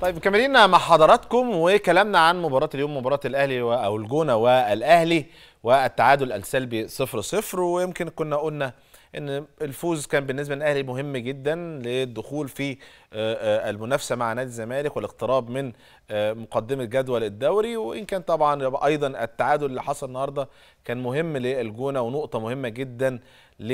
طيب كملينا مع حضراتكم وكلامنا عن مباراة اليوم مباراة الأهلي أو الجونة والأهلي والتعادل السلبي 0-0 ويمكن كنا قلنا ان الفوز كان بالنسبه للاهلي مهم جدا للدخول في آه، آه، المنافسه مع نادي الزمالك والاقتراب من آه، مقدمه جدول الدوري وان كان طبعا ايضا التعادل اللي حصل النهارده كان مهم للجونه ونقطه مهمه جدا ل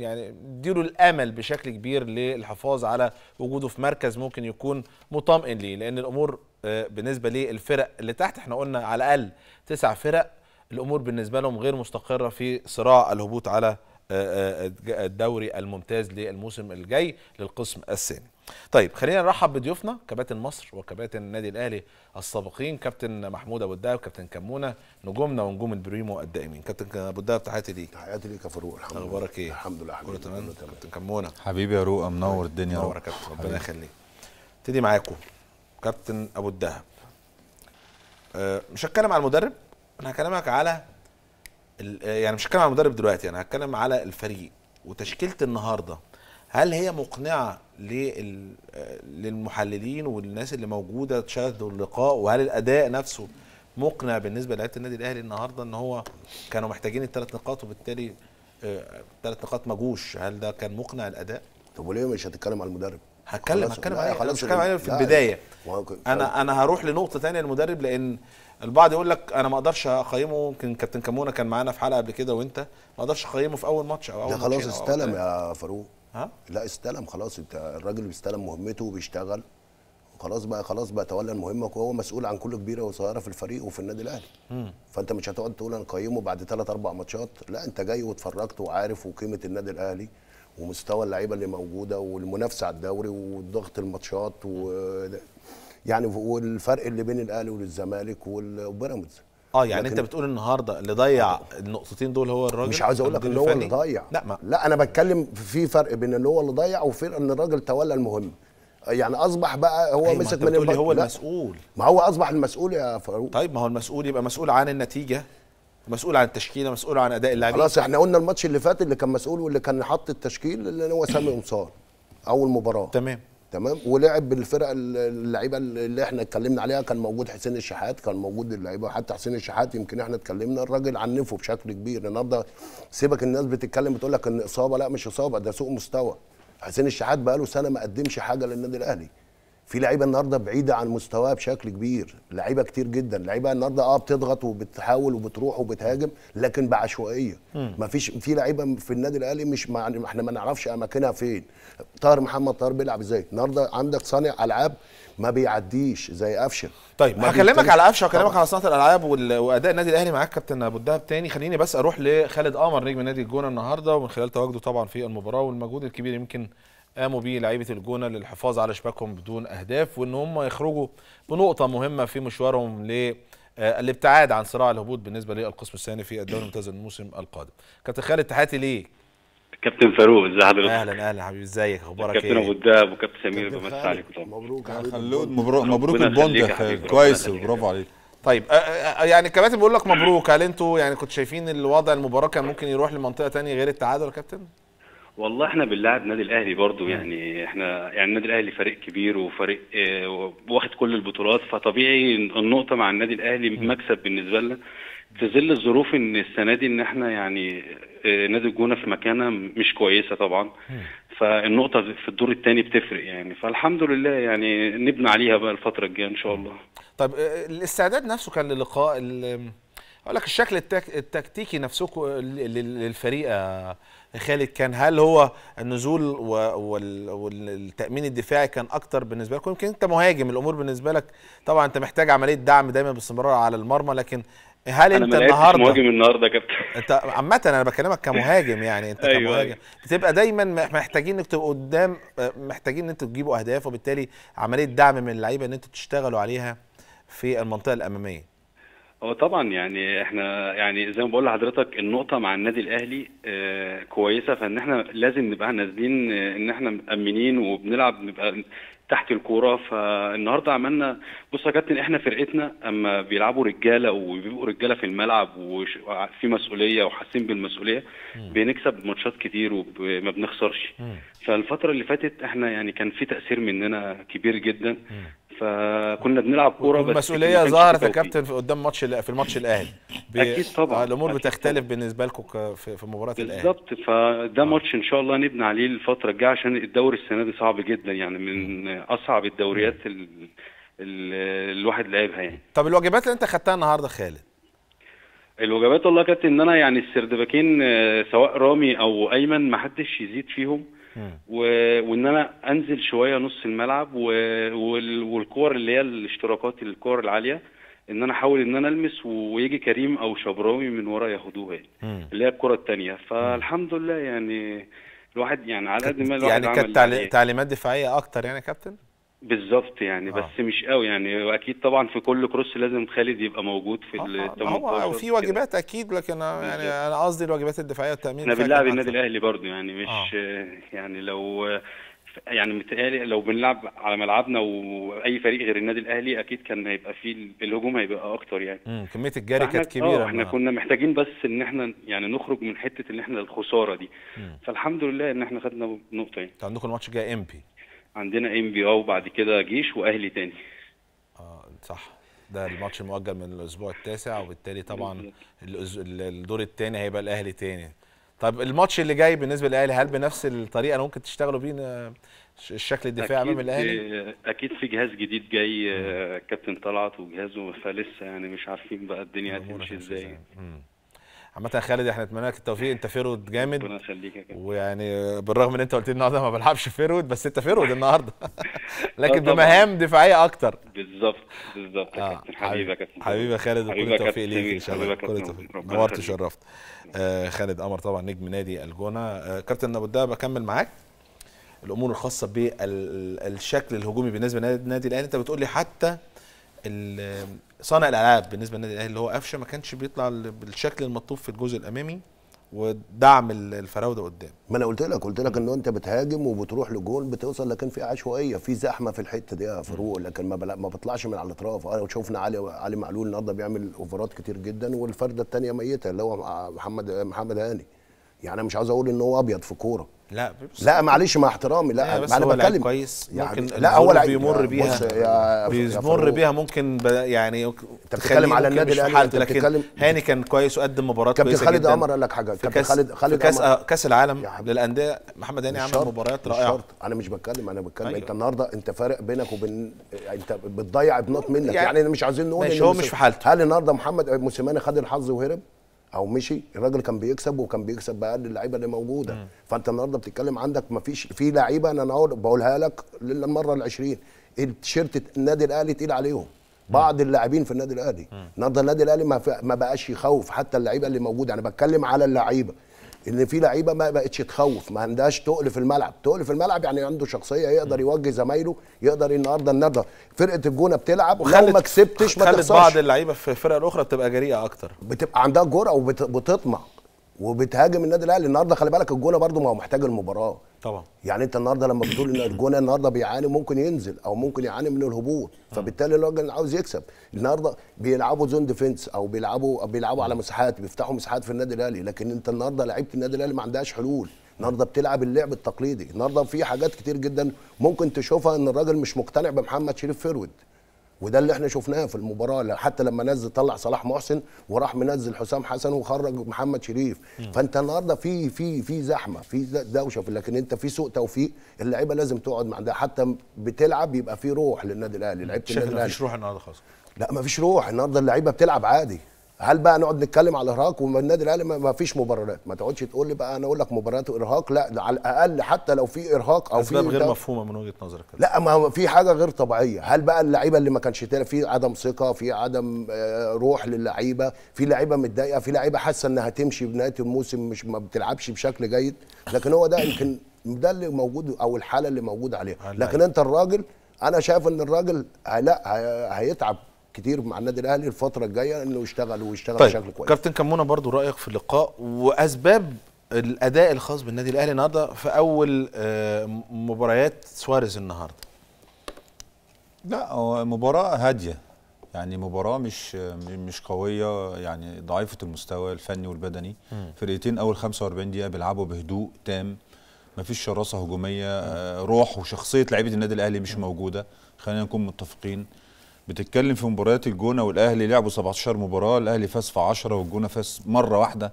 يعني يديله الامل بشكل كبير للحفاظ على وجوده في مركز ممكن يكون مطمئن ليه لان الامور بالنسبه للفرق اللي تحت احنا قلنا على الاقل تسع فرق الامور بالنسبه لهم غير مستقره في صراع الهبوط على آه، آه، الدوري الممتاز للموسم الجاي للقسم الثاني طيب خلينا نرحب بضيوفنا كباتن مصر وكباتن النادي الاهلي السابقين كابتن محمود ابو الدهب كابتن كمونه نجومنا ونجوم البريمو الدائمين كابتن ابو الدهب تحياتي ليك تحياتي ليك يا فاروق الحمد لله اخبارك ايه الحمد لله كله تمام كابتن كمونه حبيبي يا رؤى منور الدنيا منور يا كابتن ربنا يخليك ابتدي معاكم كابتن ابو الدهب أه مش هتكلم على المدرب انا هكلمك على يعني مش هتكلم على المدرب دلوقتي انا هتكلم على الفريق وتشكيله النهارده هل هي مقنعه للمحللين والناس اللي موجوده تشاهدوا اللقاء وهل الاداء نفسه مقنع بالنسبه لعيبه النادي الاهلي النهارده ان هو كانوا محتاجين الثلاث نقاط وبالتالي الثلاث آه، نقاط ما جوش هل ده كان مقنع الاداء؟ طب وليه مش هتتكلم على المدرب؟ هتكلم هتكلم عليه خلاص هتكلم عليه في البدايه انا انا هروح لنقطه ثانيه المدرب لان البعض يقول لك انا ما اقدرش اقيمه يمكن كابتن كمونه كان معانا في حلقه قبل كده وانت ما اقدرش اقيمه في اول ماتش او اول ده خلاص استلم يا فاروق ها لا استلم خلاص انت الراجل بيستلم مهمته وبيشتغل خلاص بقى خلاص بقى تولى المهمه وهو مسؤول عن كل كبيره وصغيره في الفريق وفي النادي الاهلي فانت مش هتقعد تقول انا قيمه بعد ثلاث اربع ماتشات لا انت جاي واتفرجت وعارف وقيمه النادي الاهلي ومستوى اللعيبه اللي موجوده والمنافسه على الدوري وضغط الماتشات و يعني والفرق اللي بين الاهلي والزمالك وبيراميدز اه يعني انت بتقول النهارده اللي ضيع النقطتين دول هو الراجل مش عاوز اقول لك ان هو اللي ضيع لا ما. لا انا بتكلم في فرق بين ان هو اللي ضيع وفي ان الراجل تولى المهم يعني اصبح بقى هو أيوة مسك من اللي هو لا. المسؤول ما هو اصبح المسؤول يا فاروق طيب ما هو المسؤول يبقى مسؤول عن النتيجه مسؤول عن التشكيله مسؤول عن اداء اللاعبين خلاص احنا قلنا الماتش اللي فات اللي كان مسؤول واللي كان حاطط التشكيل اللي هو سامي انصار اول مباراه تمام تمام ولعب بالفرق اللعيبه اللي احنا اتكلمنا عليها كان موجود حسين الشحات كان موجود اللعيبه حتى حسين الشحات يمكن احنا اتكلمنا الراجل عنفه بشكل كبير النهارده سيبك الناس بتتكلم بتقول لك ان اصابه لا مش اصابه ده سوء مستوى حسين الشحات بقى له سنه ما قدمش حاجه للنادي الاهلي في لعيبه النهارده بعيده عن مستواها بشكل كبير لعيبه كتير جدا لعيبه النهارده اه بتضغط وبتحاول وبتروح وبتهاجم لكن بعشوائيه مفيش في لعيبه في النادي الاهلي مش مع... احنا ما نعرفش اماكنها فين طاهر محمد طاهر بيلعب ازاي النهارده عندك صانع العاب ما بيعديش زي قفشه طيب هكلمك على قفشه وكلمك على صناعه الالعاب واداء النادي الاهلي معاك كابتن ابو الدهب تاني خليني بس اروح لخالد قمر نجم نادي الجونه النهارده ومن خلال تواجده طبعا في المباراه والمجهود الكبير يمكن قاموا بيه لعيبه الجونه للحفاظ على شباكهم بدون اهداف وان هم يخرجوا بنقطه مهمه في مشوارهم ل آه، الابتعاد عن صراع الهبوط بالنسبه للقسم الثاني في الدوري الممتاز الموسم القادم. كابتن خالد تحياتي ليك. كابتن فاروق ازي حضرتك؟ اهلا اهلا حبيبي ازيك اخبارك ايه؟ كابتن ابو الدهب وكابتن سمير بمسح عليك طبعا. مبروك خلود مبروك مبروك البوند كويس برافو عليك. طيب آه، آه، يعني الكباتن بيقول لك مبروك هل انتوا يعني كنتوا شايفين الوضع المباراه كان ممكن يروح لمنطقه ثانيه غير التعادل يا كابتن؟ والله احنا بنلعب نادي الاهلي برضو يعني احنا يعني النادي الاهلي فريق كبير وفريق اه واخد كل البطولات فطبيعي النقطه مع النادي الاهلي مكسب بالنسبه لنا في ظل الظروف ان السنه دي ان احنا يعني اه نادي الجونه في مكانه مش كويسه طبعا فالنقطه في الدور الثاني بتفرق يعني فالحمد لله يعني نبني عليها بقى الفتره الجايه ان شاء الله طب آه، الاستعداد نفسه كان للقاء اقول لك الشكل التك... التكتيكي نفسكم للفريق آه، خالد كان هل هو النزول و... وال... والتامين الدفاعي كان اكتر بالنسبه لكم يمكن انت مهاجم الامور بالنسبه لك طبعا انت محتاج عمليه دعم دايما باستمرار على المرمى لكن هل أنا انت النهارده انا مهاجم النهارده يا كابتن انت عامه انا بكلمك كمهاجم يعني انت أيوة كمهاجم أيوة. بتبقى دايما محتاجين انك تبقى قدام آه، محتاجين ان انتوا تجيبوا اهداف وبالتالي عمليه دعم من اللعيبه ان انتوا تشتغلوا عليها في المنطقه الاماميه هو طبعا يعني احنا يعني زي ما بقول لحضرتك النقطه مع النادي الاهلي آه، كويسه فان احنا لازم نبقى نازلين آه، ان احنا مأمنين وبنلعب نبقى تحت الكوره فالنهارده عملنا بص يا كابتن احنا فرقتنا اما بيلعبوا رجاله وبيبقوا رجاله في الملعب وفي مسؤوليه وحاسين بالمسؤوليه بنكسب ماتشات كتير وما بنخسرش فالفتره اللي فاتت احنا يعني كان في تاثير مننا كبير جدا فكنا بنلعب كوره بس المسؤوليه ظهرت يا كابتن قدام ماتش في الماتش الاهلي اكيد طبعا الامور أكيد بتختلف طبعًا. بالنسبه لكم في مباراه الاهلي بالظبط فده آه. ماتش ان شاء الله نبني عليه الفتره الجايه عشان الدوري السنه دي صعب جدا يعني من اصعب الدوريات اللي الواحد لعبها يعني طب الواجبات اللي انت خدتها النهارده خالد الواجبات والله يا كابتن ان انا يعني السردباكين آه، سواء رامي او ايمن ما حدش يزيد فيهم و... وان انا انزل شويه نص الملعب و... وال... والكور اللي هي الاشتراكات الكور العاليه ان انا احاول ان انا المس ويجي كريم او شبراوي من ورا ياخدوها يعني، اللي هي الكره الثانيه فالحمد لله يعني الواحد يعني على قد ما الواحد يعني كانت يعني. تعليمات دفاعيه اكتر يعني يا كابتن بالظبط يعني آه. بس مش قوي يعني واكيد طبعا في كل كروس لازم خالد يبقى موجود في آه. ال 18 وفي واجبات اكيد لكن يعني انا قصدي الواجبات الدفاعيه والتامين احنا بنلعب النادي الاهلي برضه يعني مش آه. يعني لو يعني متقالي لو بنلعب على ملعبنا واي فريق غير النادي الاهلي اكيد كان هيبقى فيه الهجوم هيبقى اكتر يعني مم. كميه الجري كانت كبيره آه، احنا كنا محتاجين بس ان احنا يعني نخرج من حته ان احنا الخساره دي مم. فالحمد لله ان احنا خدنا نقطه يعني عندكم الماتش جاي امبي عندنا ام بي او بعد كده جيش واهلي تاني اه صح ده الماتش المؤجل من الاسبوع التاسع وبالتالي طبعا الدور الثاني هيبقى الاهلي تاني طب الماتش اللي جاي بالنسبه للاهلي هل بنفس الطريقه اللي ممكن تشتغلوا بيه آه، الشكل الدفاعي امام الاهلي آه، اكيد في جهاز جديد جاي آه، كابتن طلعت وجهازه فلسه يعني مش عارفين بقى الدنيا هتمشي ازاي يعني. عامه خالد احنا نتمنى لك التوفيق انت فيرود جامد ربنا يخليك يا ويعني بالرغم ان انت قلت لي النهارده ما بلعبش فيرود بس انت فيرود النهارده اه لكن بمهام دفاعيه اكتر بالظبط بالظبط يا اه، كابتن حبيبي يا كابتن حبيبي يا خالد وكل التوفيق ليك ان شاء الله كل التوفيق نورت وشرفت آه، خالد قمر طبعا نجم نادي الجونه آه كابتن ابو الدهب بكمل معاك الامور الخاصه بالشكل الهجومي بالنسبه للنادي الاهلي انت بتقول لي حتى صانع الالعاب بالنسبه للنادي الاهلي اللي هو قفشه ما كانش بيطلع بالشكل المطلوب في الجزء الامامي ودعم الفراوده قدام ما انا قلت لك قلت لك ان انت بتهاجم وبتروح لجول بتوصل لكن في عشوائيه في زحمه في الحته دي يا فاروق لكن ما ما بطلعش من على الاطراف اه شفنا علي علي معلول النهارده بيعمل اوفرات كتير جدا والفرده الثانيه ميته اللي هو محمد محمد هاني يعني انا مش عاوز اقول ان هو ابيض في كوره لا لا معلش مع احترامي لا بس انا بتكلم كويس يعني ممكن يعني لا هو بيمر يعني بيها بيمر بيها ممكن يعني انت بتتكلم على النادي الاهلي لكن هاني كان كويس وقدم مباراه كويسه كابتن خالد قمر قال لك حاجه كابتن خالد خالد كاس آه، كاس العالم للانديه محمد هاني عمل مباريات رائعه انا مش بتكلم انا بتكلم أيوه. انت النهارده انت فارق بينك وبين انت بتضيع ابناط منك يعني, يعني مش عايزين نقول مش هو مش في حالته هل النهارده محمد موسيماني خد الحظ وهرب او مشي الراجل كان بيكسب وكان بيكسب باقل اللعيبه اللي موجوده فانت النهارده بتتكلم عندك ما فيش في لعيبه انا بقولها لك للمره ال20 التيشيرت النادي الاهلي تقيل عليهم بعض اللاعبين في النادي الاهلي النهارده النادي الاهلي ما, ما بقاش يخوف حتى اللعيبه اللي موجوده انا يعني بتكلم على اللعيبه ان في لعيبه ما بقتش تخوف ما عندهاش تقل في الملعب تقل في الملعب يعني عنده شخصيه يقدر يوجه زمايله يقدر النهارده النهارده فرقه الجونه بتلعب ولو ما كسبتش ما تخسرش بعض اللعيبه في الفرقه الاخرى بتبقى جريئه اكتر بتبقى عندها جرأه وبتطمع وبتهاجم النادي الاهلي النهارده خلي بالك الجونه برده ما هو محتاج المباراه طبعا يعني انت النهارده لما بتقول ان الجونه النهارده بيعاني ممكن ينزل او ممكن يعاني من الهبوط فبالتالي الراجل عاوز يكسب النهارده بيلعبوا زون ديفنس او بيلعبوا بيلعبوا على مساحات بيفتحوا مساحات في النادي الاهلي لكن انت النهارده لعيبه النادي الاهلي ما عندهاش حلول النهارده بتلعب اللعب التقليدي النهارده في حاجات كتير جدا ممكن تشوفها ان الراجل مش مقتنع بمحمد شريف فرود وده اللي احنا شفناه في المباراه حتى لما نزل طلع صلاح محسن وراح منزل حسام حسن وخرج محمد شريف مم. فانت النهارده في في في زحمه في دوشه في لكن انت في سوء توفيق اللعيبه لازم تقعد مع ده حتى بتلعب يبقى في روح للنادي الاهلي لعيبه النادي الاهلي مفيش روح النهارده خالص لا مفيش روح النهارده اللعيبه بتلعب عادي هل بقى نقعد نتكلم على ارهاق والنادي الاهلي ما فيش مبررات ما تقعدش تقول لي بقى انا اقول لك مباريات وارهاق لا على الاقل حتى لو في ارهاق او في اسباب غير مفهومه من وجهه نظرك لا ما في حاجه غير طبيعيه هل بقى اللعيبه اللي ما كانش في عدم ثقه في عدم آه، روح للعيبه في لعيبه متضايقه في لعيبه حاسه انها تمشي بنهايه الموسم مش ما بتلعبش بشكل جيد لكن هو ده يمكن ده اللي موجود او الحاله اللي موجوده عليها لكن انت الراجل انا شايف ان الراجل آه، لا آه، هيتعب كتير مع النادي الاهلي الفتره الجايه انه يشتغل ويشتغل طيب. بشكل كويس كابتن كمونه برضو رايك في اللقاء واسباب الاداء الخاص بالنادي الاهلي النهارده في اول آه، مباريات سواريز النهارده لا مباراه هاديه يعني مباراه مش مش قويه يعني ضعيفه المستوى الفني والبدني فرقتين اول 45 دقيقه بيلعبوا بهدوء تام مفيش شراسه هجوميه آه، روح وشخصيه لعيبه النادي الاهلي مش موجوده خلينا نكون متفقين بتتكلم في مباريات الجونه والاهلي لعبوا 17 مباراه الاهلي فاز في 10 والجونه فاز مره واحده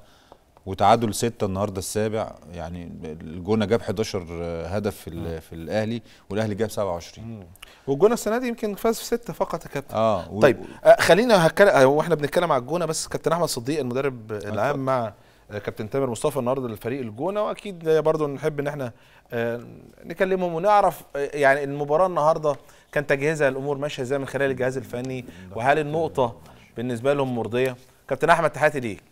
وتعادل سته النهارده السابع يعني الجونه جاب 11 هدف في, في الاهلي والاهلي جاب 27 والجونه السنه دي يمكن فاز في سته فقط يا كابتن اه طيب آه، خلينا هتكلم آه، واحنا بنتكلم على الجونه بس كابتن احمد صديق المدرب العام مع كابتن تامر مصطفى النهارده لفريق الجونه واكيد برضو نحب ان احنا آه، نكلمهم ونعرف آه، يعني المباراه النهارده كان تجهيزها الامور ماشيه ازاي من خلال الجهاز الفني وهل النقطه بالنسبه لهم مرضيه كابتن احمد تحياتي ليك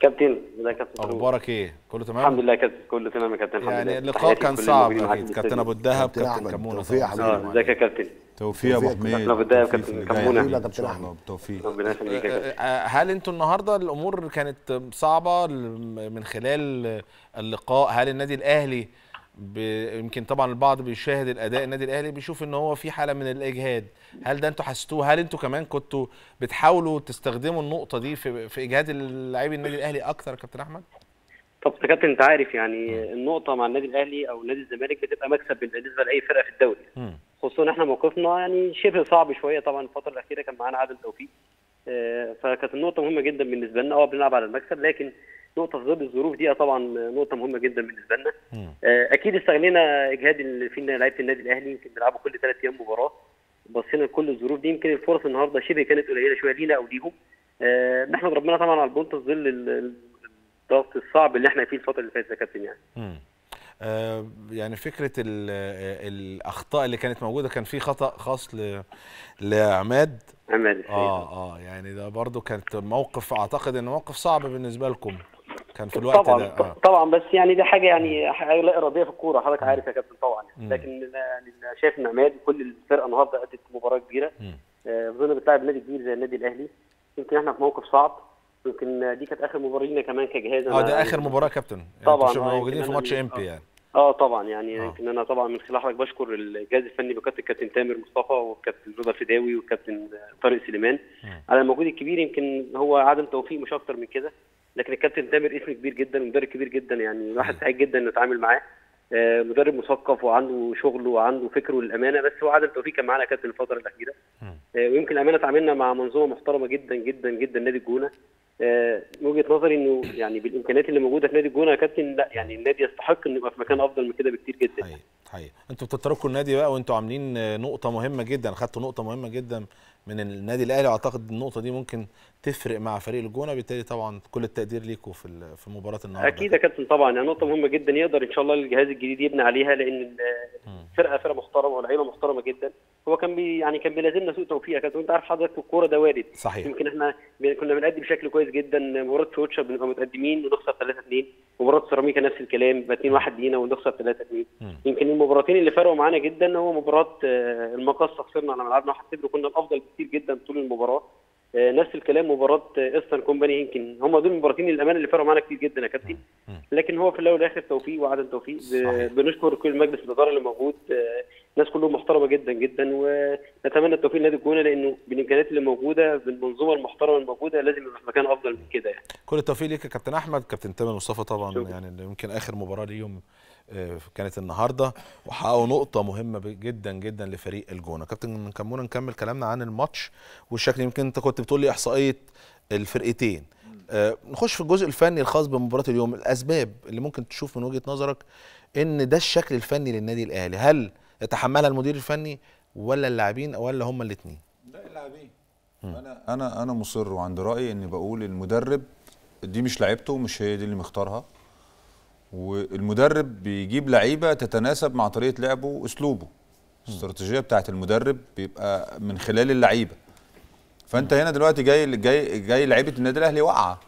كابتن ازيك يا كابتن اخبارك ايه كله تمام الحمد لله كابتن كله تمام يا كابتن الحمد يعني اللقاء كان صعب اكيد كابتن ابو الدهب كابتن كمونه آه، ازيك يا كابتن توفيق يا ابو حميد احنا في الدقيقه كابتن كمونه ان شاء الله بالتوفيق ربنا يخليك آه، آه، آه، هل انتوا النهارده الامور كانت صعبه من خلال اللقاء هل النادي الاهلي يمكن طبعا البعض بيشاهد الاداء النادي الاهلي بيشوف ان هو في حاله من الاجهاد هل ده انتوا حسيتوه هل انتوا كمان كنتوا بتحاولوا تستخدموا النقطه دي في, في اجهاد اللاعبين النادي الاهلي اكتر يا كابتن احمد طب يا كابتن انت عارف يعني النقطه مع النادي الاهلي او نادي الزمالك بتبقى مكسب بالنسبه لاي فرقه في الدوري خصوصا احنا موقفنا يعني شبه صعب شويه طبعا الفتره الاخيره كان معانا عادل توفيق آه، فكانت النقطه مهمه جدا بالنسبه لنا اه بنلعب على المكسب لكن نقطه في ظل الظروف دي آه، طبعا نقطه مهمه جدا بالنسبه لنا آه، اكيد استغلينا اجهاد اللي فينا لعيبه النادي الاهلي يمكن بيلعبوا كل ثلاث ايام مباراه بصينا لكل الظروف دي يمكن الفرص النهارده شبه كانت قليله شويه لينا او ليهم نحمد ربنا طبعا على البونت في ظل الضغط الصعب اللي احنا فيه الفتره اللي فاتت يا كابتن يعني. آه، يعني فكره الـ آه، الاخطاء اللي كانت موجوده كان في خطا خاص ل... لعماد عماد اه اه يعني ده برضو كانت موقف اعتقد ان موقف صعب بالنسبه لكم كان في الوقت طبعا ده آه. طبعا بس يعني دي حاجه يعني حاجه لا اراديه في الكوره حضرتك عارف يا كابتن طبعا يعني لكن يعني شايف ان عماد كل الفرقه النهارده ادت مباراه كبيره اظن آه، بتلاعب نادي كبير زي النادي الاهلي يمكن احنا في موقف صعب يمكن دي كانت اخر مباراه لينا كمان كجهاز اه ده يعني اخر مباراه كابتن يعني طبعا انتوا آه، موجودين في ماتش امبي آه. يعني اه طبعا يعني آه. يمكن انا طبعا من خلال حضرتك بشكر الجهاز الفني بكابتن كابتن تامر مصطفى والكابتن رضا الفداوي والكابتن طارق سليمان على المجهود الكبير يمكن هو عدم توفيق مش اكتر من كده لكن الكابتن تامر اسم كبير جدا ومدرب كبير جدا يعني الواحد سعيد جدا انه يتعامل معاه مدرب مثقف وعنده شغله وعنده فكره للامانه بس هو عدم توفيق كان معانا كابتن الفتره الاخيره ويمكن الامانه تعاملنا مع منظومه محترمه جدا جدا جدا نادي الجونه آه، من وجهه نظري انه يعني بالامكانيات اللي موجوده في نادي الجونه يا كابتن لا يعني النادي يستحق انه يبقى في مكان افضل من كده بكتير جدا حقيقي حقيقي انتوا بتتركوا النادي بقى وانتوا عاملين نقطه مهمه جدا خدتوا نقطه مهمه جدا من النادي الاهلي واعتقد النقطه دي ممكن تفرق مع فريق الجونه بالتالي طبعا كل التقدير ليكم في في مباراه النهارده اكيد يا كابتن طبعا يعني نقطه مهمه جدا يقدر ان شاء الله الجهاز الجديد يبني عليها لان الفرقه فرقه محترمه ولاعيبه محترمه جدا هو كان بي يعني كان بيلازمنا سوء توفيق كابتن انت عارف حضرتك الكوره ده وارد صحيح يمكن احنا كنا بنأدي بشكل كويس جدا مباراه سوتشا بنبقى متقدمين ونخسر 3 2 مباراه سيراميكا نفس الكلام باتنين 2 1 لينا ونخسر 3 2 يمكن المباراتين اللي فرقوا معانا جدا هو مباراه آه، المقصه خسرنا على ملعبنا 1 0 وكنا الافضل بكثير جدا طول المباراه آه، نفس الكلام مباراه ايسترن آه، كومباني يمكن هم دول المباراتين الامانه اللي فرقوا معانا كتير جدا يا كابتن لكن هو في الاول والاخر توفيق وعدم توفيق بنشكر كل مجلس الاداره اللي موجود الناس كلهم محترمه جدا جدا ونتمنى التوفيق لنادي الجونه لانه بالامكانيات اللي موجوده بالمنظومه المحترمه الموجوده لازم يبقى في مكان افضل من كده يعني. كل التوفيق ليك يا كابتن احمد كابتن تامر مصطفى طبعا شكرا. يعني يمكن اخر مباراه ليهم آه، كانت النهارده وحققوا نقطه مهمه جدا جدا لفريق الجونه كابتن كمونا نكمل كلامنا عن الماتش والشكل يمكن انت كنت بتقول لي احصائيه الفرقتين أه نخش في الجزء الفني الخاص بمباراه اليوم الاسباب اللي ممكن تشوف من وجهه نظرك ان ده الشكل الفني للنادي الاهلي هل يتحملها المدير الفني ولا اللاعبين ولا هما الاثنين لا اللاعبين انا انا انا مصر وعند رايي اني بقول المدرب دي مش لعيبته مش هي دي اللي مختارها والمدرب بيجيب لعيبه تتناسب مع طريقه لعبه واسلوبه الاستراتيجيه بتاعه المدرب بيبقى من خلال اللعيبه فانت هنا دلوقتي جاي جاي جاي لعيبه النادي الاهلي واقعه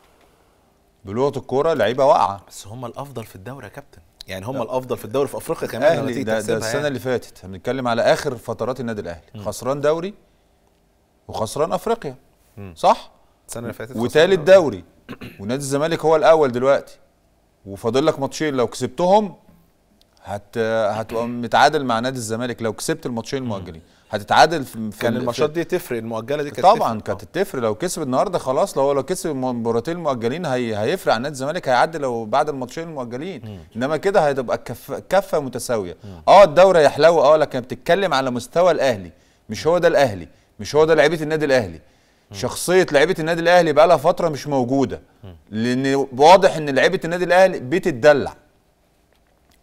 بلغه الكوره لعيبه واقعه بس هم الافضل في الدوري يا كابتن يعني هم الافضل في الدوري في افريقيا كمان اهلي ده, ده السنه يعني. اللي فاتت هنتكلم على اخر فترات النادي الاهلي خسران دوري وخسران افريقيا م. صح السنه اللي فاتت وثالث دوري ونادي الزمالك هو الاول دلوقتي وفاضل لك ماتشين لو كسبتهم هت هتبقى متعادل مع نادي الزمالك لو كسبت الماتشين المؤجلين هتتعادل في كان الماتشات دي تفرق المؤجله دي كانت طبعا كانت آه. تفرق لو كسب النهارده خلاص لو لو كسب المباراتين المؤجلين هي هيفرق عن نادي الزمالك هيعدي لو بعد الماتشين المؤجلين انما كده هتبقى كف كفه متساويه اه الدوري هيحلو اه لكن بتتكلم على مستوى الاهلي مش هو ده الاهلي مش هو ده لعيبه النادي الاهلي شخصيه لعيبه النادي الاهلي بقى لها فتره مش موجوده لان واضح ان لعيبه النادي الاهلي بتتدلع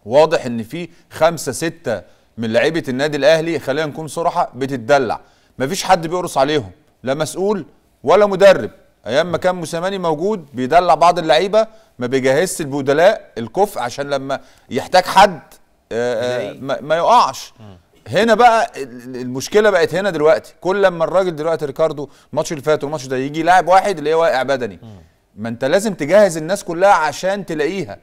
واضح ان في خمسه سته من لعيبه النادي الاهلي خلينا نكون صراحه بتتدلع مفيش حد بيقرص عليهم لا مسؤول ولا مدرب ايام ما كان موسيماني موجود بيدلع بعض اللعيبه ما بيجهزش البدلاء الكفء عشان لما يحتاج حد آه، آه، ما يقعش هنا بقى المشكله بقت هنا دلوقتي كل لما الراجل دلوقتي ريكاردو الماتش اللي فات والماتش ده يجي لاعب واحد اللي هو واقع إيه، بدني ما انت لازم تجهز الناس كلها عشان تلاقيها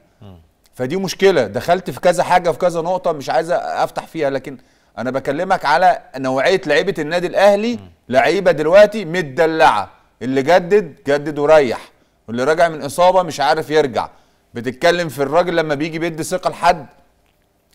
فدي مشكله دخلت في كذا حاجه في كذا نقطه مش عايز افتح فيها لكن انا بكلمك على نوعيه لعيبه النادي الاهلي لعيبه دلوقتي متدلعه اللي جدد جدد وريح واللي راجع من اصابه مش عارف يرجع بتتكلم في الراجل لما بيجي بيدي ثقه لحد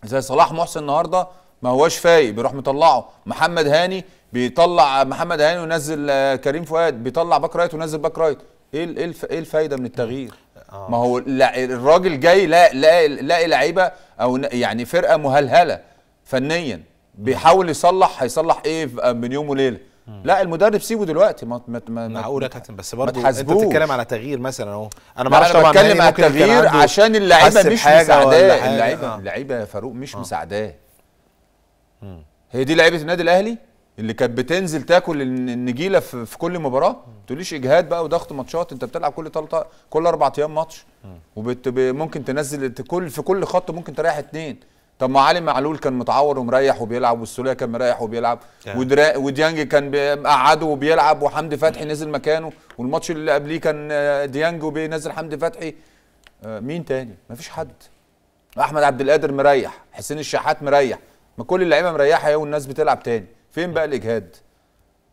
زي صلاح محسن النهارده ما هواش فايق بيروح مطلعه محمد هاني بيطلع محمد هاني ونزل آه، كريم فؤاد بيطلع باك رايت ونزل باك رايت ايه إيه, ايه الفايده من التغيير آه. ما هو الراجل جاي لا لا لاقي لعيبه او يعني فرقه مهلهله فنيا بيحاول يصلح هيصلح ايه من يوم وليله لا المدرب سيبه دلوقتي ما ما ما معقول يا كابتن بس برضه انت بتتكلم على تغيير مثلا اهو انا ما اعرفش طبعا بتكلم على تغيير عشان اللعيبه مش مساعداه اللعيبه آه. اللعيبه يا فاروق مش آه. مساعداه هي دي لعيبه النادي الاهلي اللي كانت بتنزل تاكل النجيله في, كل مباراه ما تقوليش اجهاد بقى وضغط ماتشات انت بتلعب كل ثلاثه كل اربع ايام ماتش وممكن تنزل كل في كل خط ممكن تريح اثنين طب ما علي معلول كان متعور ومريح وبيلعب والسوليه كان مريح وبيلعب يعني. وديانج كان مقعده وبيلعب وحمدي فتحي نزل مكانه والماتش اللي قبليه كان آه، ديانج وبينزل حمدي فتحي آه، مين تاني فيش حد احمد عبد القادر مريح حسين الشحات مريح ما كل اللعيبه مريحه والناس بتلعب تاني فين بقى الاجهاد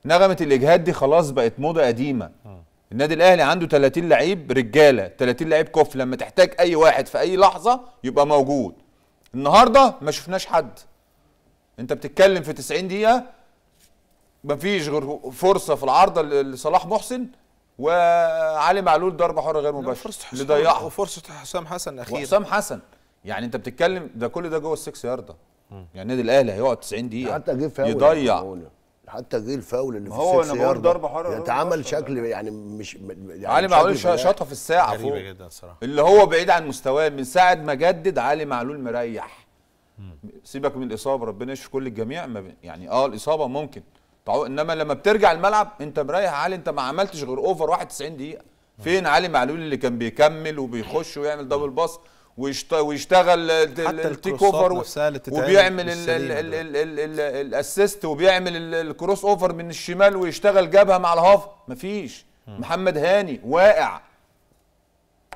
نغمه الاجهاد دي خلاص بقت موضه قديمه النادي الاهلي عنده 30 لعيب رجاله 30 لعيب كف لما تحتاج اي واحد في اي لحظه يبقى موجود النهارده ما شفناش حد انت بتتكلم في 90 دقيقه مفيش غير فرصه في العارضه لصلاح محسن وعلي معلول ضربه حره غير مباشره اللي ضيعها وفرصه حسام حسن اخيرا وحسام حسن يعني انت بتتكلم ده كل ده جوه السكس يارده يعني النادي الاهلي هيقعد 90 دقيقه حتى جه فاول يضيع يعني حتى جه الفاول اللي في هو انا بقول ضربه حره اتعمل شكل يعني مش يعني علي معلول شاطها في الساعه غريبة فوق غريبه جدا الصراحه اللي هو بعيد عن مستواه من ساعه ما جدد علي معلول مريح سيبك من الاصابه ربنا يشفي كل الجميع يعني اه الاصابه ممكن انما لما بترجع الملعب انت مريح علي انت ما عملتش غير اوفر 91 دقيقه فين علي معلول اللي كان بيكمل وبيخش ويعمل دبل باص ويشتغل التيك اوفر وبيعمل الاسيست وبيعمل الكروس اوفر من الشمال ويشتغل جبهه مع الهاف مفيش م. محمد هاني واقع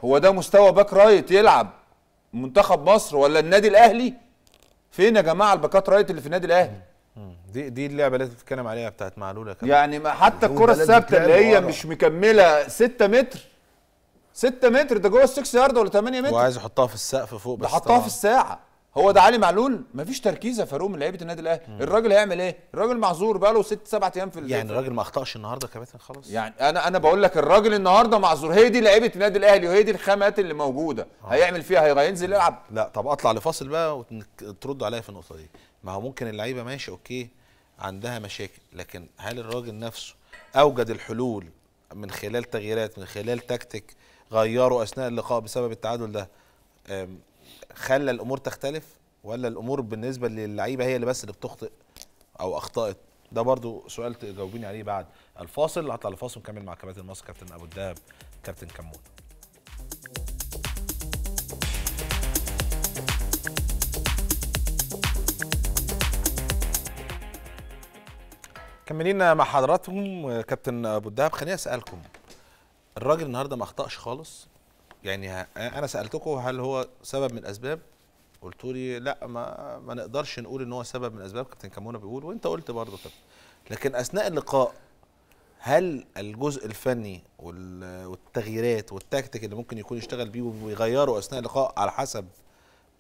هو ده مستوى باك رايت يلعب منتخب مصر ولا النادي الاهلي فين يا جماعه الباكات رايت اللي في النادي الاهلي دي دي اللعبه اللي بتتكلم عليها بتاعت معلوله كمان يعني حتى الكره الثابته اللي هي مش مكمله 6 متر 6 متر ده جوه ال 6 يارد ولا 8 متر وعايز يحطها في السقف فوق بس ده حطها في الساعه هو ده علي معلول مفيش تركيز يا فاروق من لعيبه النادي الاهلي الراجل هيعمل ايه الراجل معذور بقى له ست سبع ايام في يعني الراجل ما اخطاش النهارده كابتن خلاص يعني انا انا بقول لك الراجل النهارده معذور هي دي لعيبه النادي الاهلي وهي دي الخامات اللي موجوده آه. هيعمل فيها هينزل يلعب لا طب اطلع لفاصل بقى وترد عليا في النقطه دي ما هو ممكن اللعيبه ماشي اوكي عندها مشاكل لكن هل الراجل نفسه اوجد الحلول من خلال تغييرات من خلال تكتيك غيروا اثناء اللقاء بسبب التعادل ده خلى الامور تختلف ولا الامور بالنسبه للعيبه هي اللي بس اللي بتخطئ او اخطات ده برضو سؤال تجاوبيني عليه بعد الفاصل هطلع الفاصل ونكمل مع كباتن مصر كابتن ابو الدهب كابتن كمون مكملين مع حضراتكم كابتن ابو الدهب خليني اسالكم الراجل النهارده ما اخطاش خالص يعني انا سالتكم هل هو سبب من الاسباب قلتوا لي لا ما ما نقدرش نقول ان هو سبب من الاسباب كابتن كمونه بيقول وانت قلت برضه كده لكن اثناء اللقاء هل الجزء الفني والتغييرات والتكتيك اللي ممكن يكون يشتغل بيه ويغيره اثناء اللقاء على حسب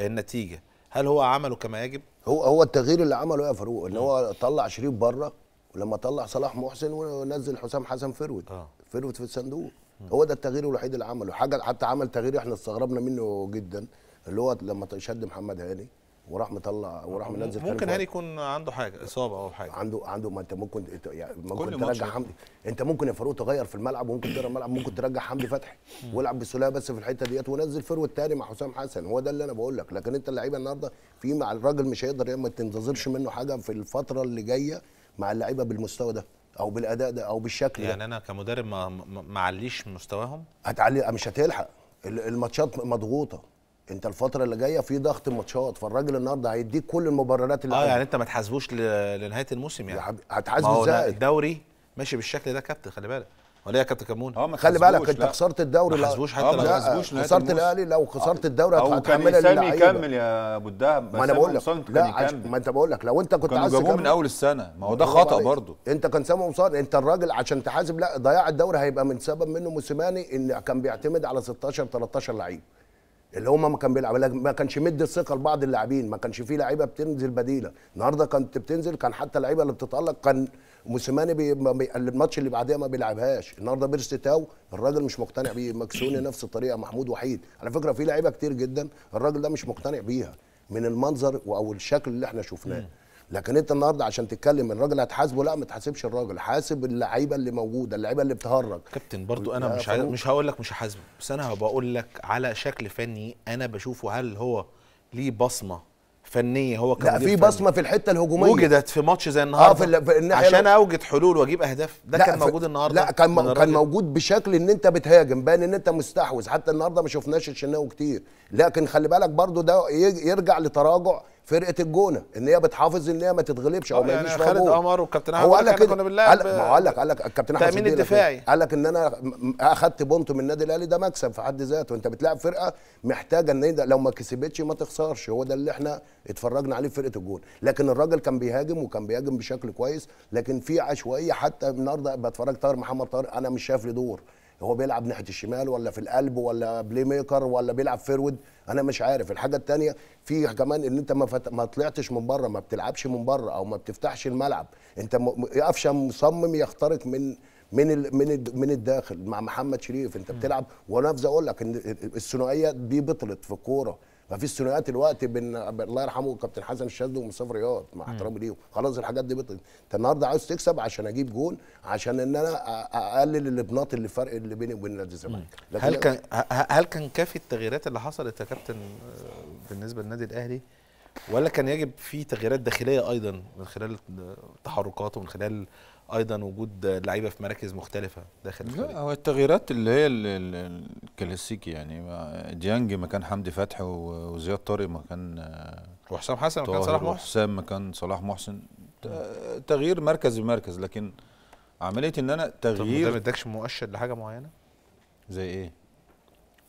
النتيجه هل هو عمله كما يجب هو هو التغيير اللي عمله يا فاروق ان هو طلع شريف بره ولما طلع صلاح محسن ونزل حسام حسن فرود اه فين في الصندوق هو ده التغيير الوحيد اللي عمله حاجه حتى عمل تغيير احنا استغربنا منه جدا اللي هو لما شد محمد هاني وراح مطلع وراح منزل ممكن هاني يكون عنده حاجه اصابه او حاجه عنده عنده ما انت ممكن يعني ممكن ترجع حمدي انت ممكن يا فاروق تغير في الملعب وممكن تغير الملعب ممكن ترجع حمدي فتحي والعب بالسوليه بس في الحته ديت ونزل فرو الثاني مع حسام حسن هو ده اللي انا بقول لك لكن انت اللعيبه النهارده في مع الراجل مش هيقدر ما تنتظرش منه حاجه في الفتره اللي جايه مع اللعيبه بالمستوى ده او بالاداء ده او بالشكل يعني ده. انا كمدرب ما ما مستواهم هتعلي مش هتلحق الماتشات مضغوطه انت الفتره اللي جايه في ضغط ماتشات فالراجل النهارده هيديك كل المبررات اللي اه يعني انت ما تحاسبوش لنهايه الموسم يعني هتحاسبه ازاي الدوري ماشي بالشكل ده كابتن خلي بالك وليه يا كابتن كمون اه خلي بالك انت خسرت الدوري ما حسبوش حتى ما اه، حسبوش خسرت الاهلي لو خسرت اه. الدوري هتحمل اللعيبه او كان يكمل إيه يا ابو الدهب ما انا بقول لك لا ما انت بقول لك لو انت كنت عايز تكمل من اول السنه ما هو ده خطا برضه انت كان سامي مصاب انت الراجل عشان تحاسب لا ضياع الدوري هيبقى من سبب منه موسيماني ان كان بيعتمد على 16 13 لعيب اللي هم ما كان بيلعب ما كانش مد الثقه لبعض اللاعبين ما كانش فيه لعيبه بتنزل بديله النهارده كانت بتنزل كان حتى اللعيبه اللي بتتالق كان موسيماني بي... بي... الماتش اللي بعديها ما بيلعبهاش النهارده بيرست تاو الراجل مش مقتنع بيه مكسوني نفس الطريقه محمود وحيد على فكره في لعيبه كتير جدا الراجل ده مش مقتنع بيها من المنظر او الشكل اللي احنا شفناه لكن انت النهارده عشان تتكلم الراجل هتحاسبه لا ما تحاسبش الراجل حاسب اللعيبه اللي موجوده اللعيبه اللي بتهرج كابتن برضو انا آه، مش عايز مش هقول لك مش هحاسبه بس انا بقول لك على شكل فني انا بشوفه هل هو ليه بصمه فنيه هو كان لا في بصمه في الحته الهجوميه وجدت في ماتش زي النهارده اه في, في عشان اوجد حلول واجيب اهداف ده كان موجود النهارده لا كان م... كان موجود بشكل ان انت بتهاجم باين ان انت مستحوذ حتى النهارده ما شفناش الشناوي كتير لكن خلي بالك برضو ده يرجع لتراجع فرقه الجونه ان هي بتحافظ ان هي ما تتغلبش او آه، ما يعني خالد قمر والكابتن احمد قال لك كنا بنلعب قال هو قال لك قال لك الكابتن احمد التامين الدفاعي قال لك ان انا اخدت بونت من النادي الاهلي ده مكسب في حد ذاته انت بتلعب فرقه محتاجه ان لو ما كسبتش ما تخسرش هو ده اللي احنا اتفرجنا عليه في فرقه الجون لكن الراجل كان بيهاجم وكان بيهاجم بشكل كويس لكن في عشوائيه حتى النهارده بتفرج طاهر محمد طاهر انا مش شايف له دور هو بيلعب ناحيه الشمال ولا في القلب ولا بلاي ميكر ولا بيلعب فيرود انا مش عارف الحاجه الثانيه في كمان ان انت ما, فت... ما طلعتش من بره ما بتلعبش من بره او ما بتفتحش الملعب انت م... قفشه مصمم يخترق من من ال... من ال... من الداخل مع محمد شريف انت بتلعب وانا اقول لك ان الثنائيه دي بطلت في الكوره ما فيش ثنائيات الوقت بين الله يرحمه كابتن حسن الشاذلي ومصطفى رياض مع احترامي ليهم خلاص الحاجات دي بطلت انت النهارده عاوز تكسب عشان اجيب جون عشان ان انا اقلل الابناط اللي فرق اللي بيني وبين نادي الزمالك هل كان هل كان كافي التغييرات اللي حصلت يا كابتن آه، بالنسبه للنادي الاهلي ولا كان يجب في تغييرات داخليه ايضا من خلال التحركات ومن خلال ايضا وجود لعيبه في مراكز مختلفه داخل الفريق لا هو التغييرات اللي هي الكلاسيكي يعني ديانج مكان حمدي فتحي وزياد طارق مكان آه، وحسام حسن مكان صلاح محسن وحسام مكان صلاح محسن تغيير مركز بمركز لكن عمليه ان انا تغيير طب ما ادكش مؤشر لحاجه معينه زي ايه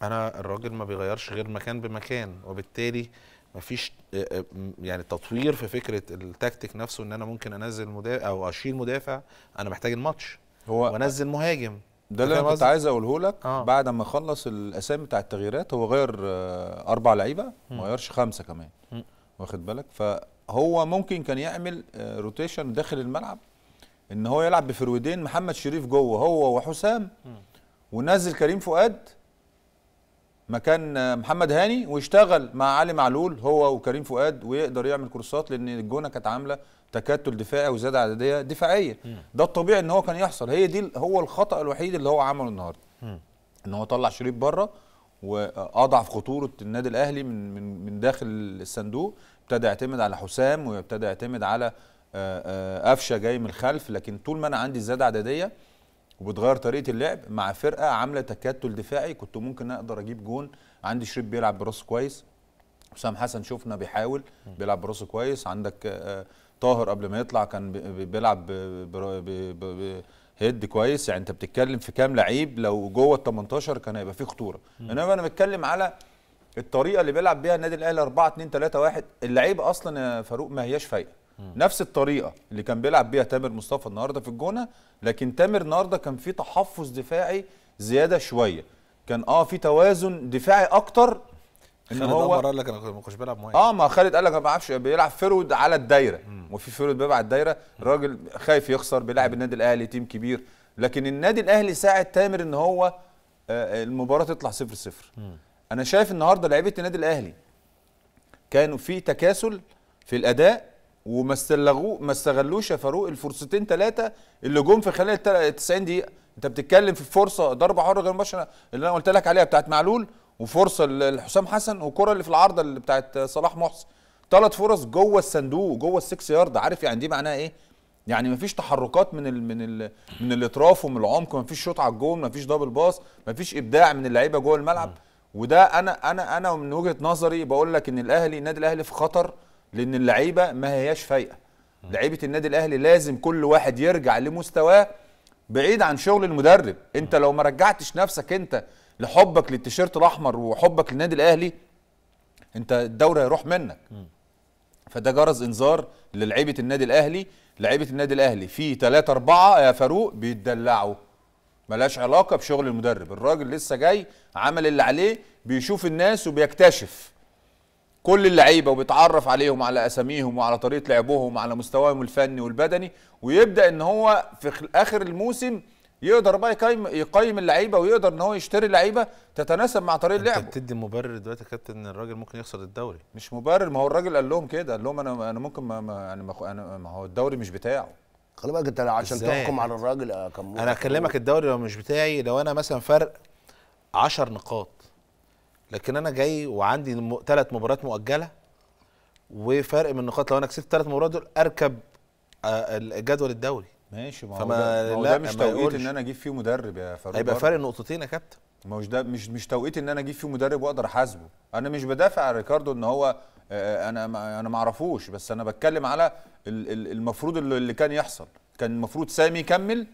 انا الراجل ما بيغيرش غير مكان بمكان وبالتالي مفيش آه، آه، يعني تطوير في فكره التكتيك نفسه ان انا ممكن انزل مدافع او اشيل مدافع انا محتاج الماتش هو وانزل مهاجم ده اللي انا كنت عايز اقوله لك آه. بعد ما خلص الاسامي بتاع التغييرات هو غير آه، اربع لعيبه ما غيرش خمسه كمان واخد بالك فهو ممكن كان يعمل روتيشن داخل الملعب ان هو يلعب بفرويدين محمد شريف جوه هو وحسام ونزل كريم فؤاد مكان محمد هاني واشتغل مع علي معلول هو وكريم فؤاد ويقدر يعمل كورسات لان الجونه كانت عامله تكتل دفاعي وزياده عدديه دفاعيه ده الطبيعي ان هو كان يحصل هي دي هو الخطا الوحيد اللي هو عمله النهارده ان هو طلع شريف بره واضعف خطوره النادي الاهلي من من من داخل الصندوق ابتدى يعتمد على حسام وابتدى يعتمد على آه، آه، قفشه جاي من الخلف لكن طول ما انا عندي زياده عدديه وبتغير طريقه اللعب مع فرقه عامله تكتل دفاعي كنت ممكن اقدر اجيب جون عندي شريف بيلعب براسه كويس حسام حسن شفنا بيحاول بيلعب براسه كويس عندك آه، طاهر قبل ما يطلع كان بيلعب هيد كويس يعني انت بتتكلم في كام لعيب لو جوه ال 18 كان هيبقى فيه خطوره انما انا بتكلم على الطريقه اللي بيلعب بيها النادي الاهلي 4 2 3 1 اللعيبه اصلا يا فاروق ما هياش فايقه نفس الطريقه اللي كان بيلعب بيها تامر مصطفى النهارده في الجونه لكن تامر النهارده كان في تحفظ دفاعي زياده شويه كان اه في توازن دفاعي اكتر ان هو قال لك انا ما كنتش بلعب مهاجم اه ما خالد قال لك ما بعرفش بيلعب فرود على الدايره وفي فرود بيبقى على الدايره الراجل خايف يخسر بيلعب النادي الاهلي تيم كبير لكن النادي الاهلي ساعد تامر ان هو آه، المباراه تطلع 0-0 صفر صفر. انا شايف النهارده لعيبه النادي الاهلي كانوا في تكاسل في الاداء وما ما استغلوش يا فاروق الفرصتين ثلاثه اللي جم في خلال 90 دقيقه انت بتتكلم في فرصه ضربه حره غير مباشره اللي انا قلت لك عليها بتاعت معلول وفرصه لحسام حسن والكره اللي في العارضه اللي بتاعت صلاح محسن ثلاث فرص جوه الصندوق جوه السكس يارد عارف يعني دي معناها ايه يعني مفيش تحركات من الـ من الـ من الاطراف ومن العمق مفيش شوط على الجون مفيش دبل باص مفيش ابداع من اللعيبه جوه الملعب وده انا انا انا من وجهه نظري بقول لك ان الاهلي النادي الاهلي في خطر لان اللعيبه ما هياش فايقه لعيبه النادي الاهلي لازم كل واحد يرجع لمستواه بعيد عن شغل المدرب انت لو ما رجعتش نفسك انت لحبك للتيشيرت الاحمر وحبك للنادي الاهلي انت الدوري هيروح منك فده جرس انذار للعيبه النادي الاهلي لعيبه النادي الاهلي في 3 4 يا فاروق بيتدلعوا ملاش علاقه بشغل المدرب الراجل لسه جاي عمل اللي عليه بيشوف الناس وبيكتشف كل اللعيبه وبيتعرف عليهم على اساميهم وعلى طريقه لعبهم وعلى مستواهم الفني والبدني ويبدا ان هو في اخر الموسم يقدر بقى يقيم اللعيبه ويقدر ان هو يشتري لعيبه تتناسب مع طريقه لعبه انت بتدي مبرر دلوقتي يا كابتن ان الراجل ممكن يخسر الدوري مش مبرر ما هو الراجل قال لهم كده قال لهم انا انا ممكن ما ما انا ما هو الدوري مش بتاعه خلي بالك انت عشان تحكم على الراجل آه، كم انا اكلمك الدوري لو مش بتاعي لو انا مثلا فرق 10 نقاط لكن انا جاي وعندي ثلاث مباريات مؤجله وفرق من النقاط لو انا كسبت ثلاث مباريات دول اركب آه، الجدول الدوري ماشي ما فما ده هو ده مش توقيت ان انا اجيب فيه مدرب يا فاروق هيبقى فرق نقطتين يا كابتن ما مش ده مش مش توقيت ان انا اجيب فيه مدرب واقدر احاسبه انا مش بدافع عن ريكاردو ان هو آه، آه، انا انا ما اعرفوش بس انا بتكلم على المفروض اللي كان يحصل كان المفروض سامي يكمل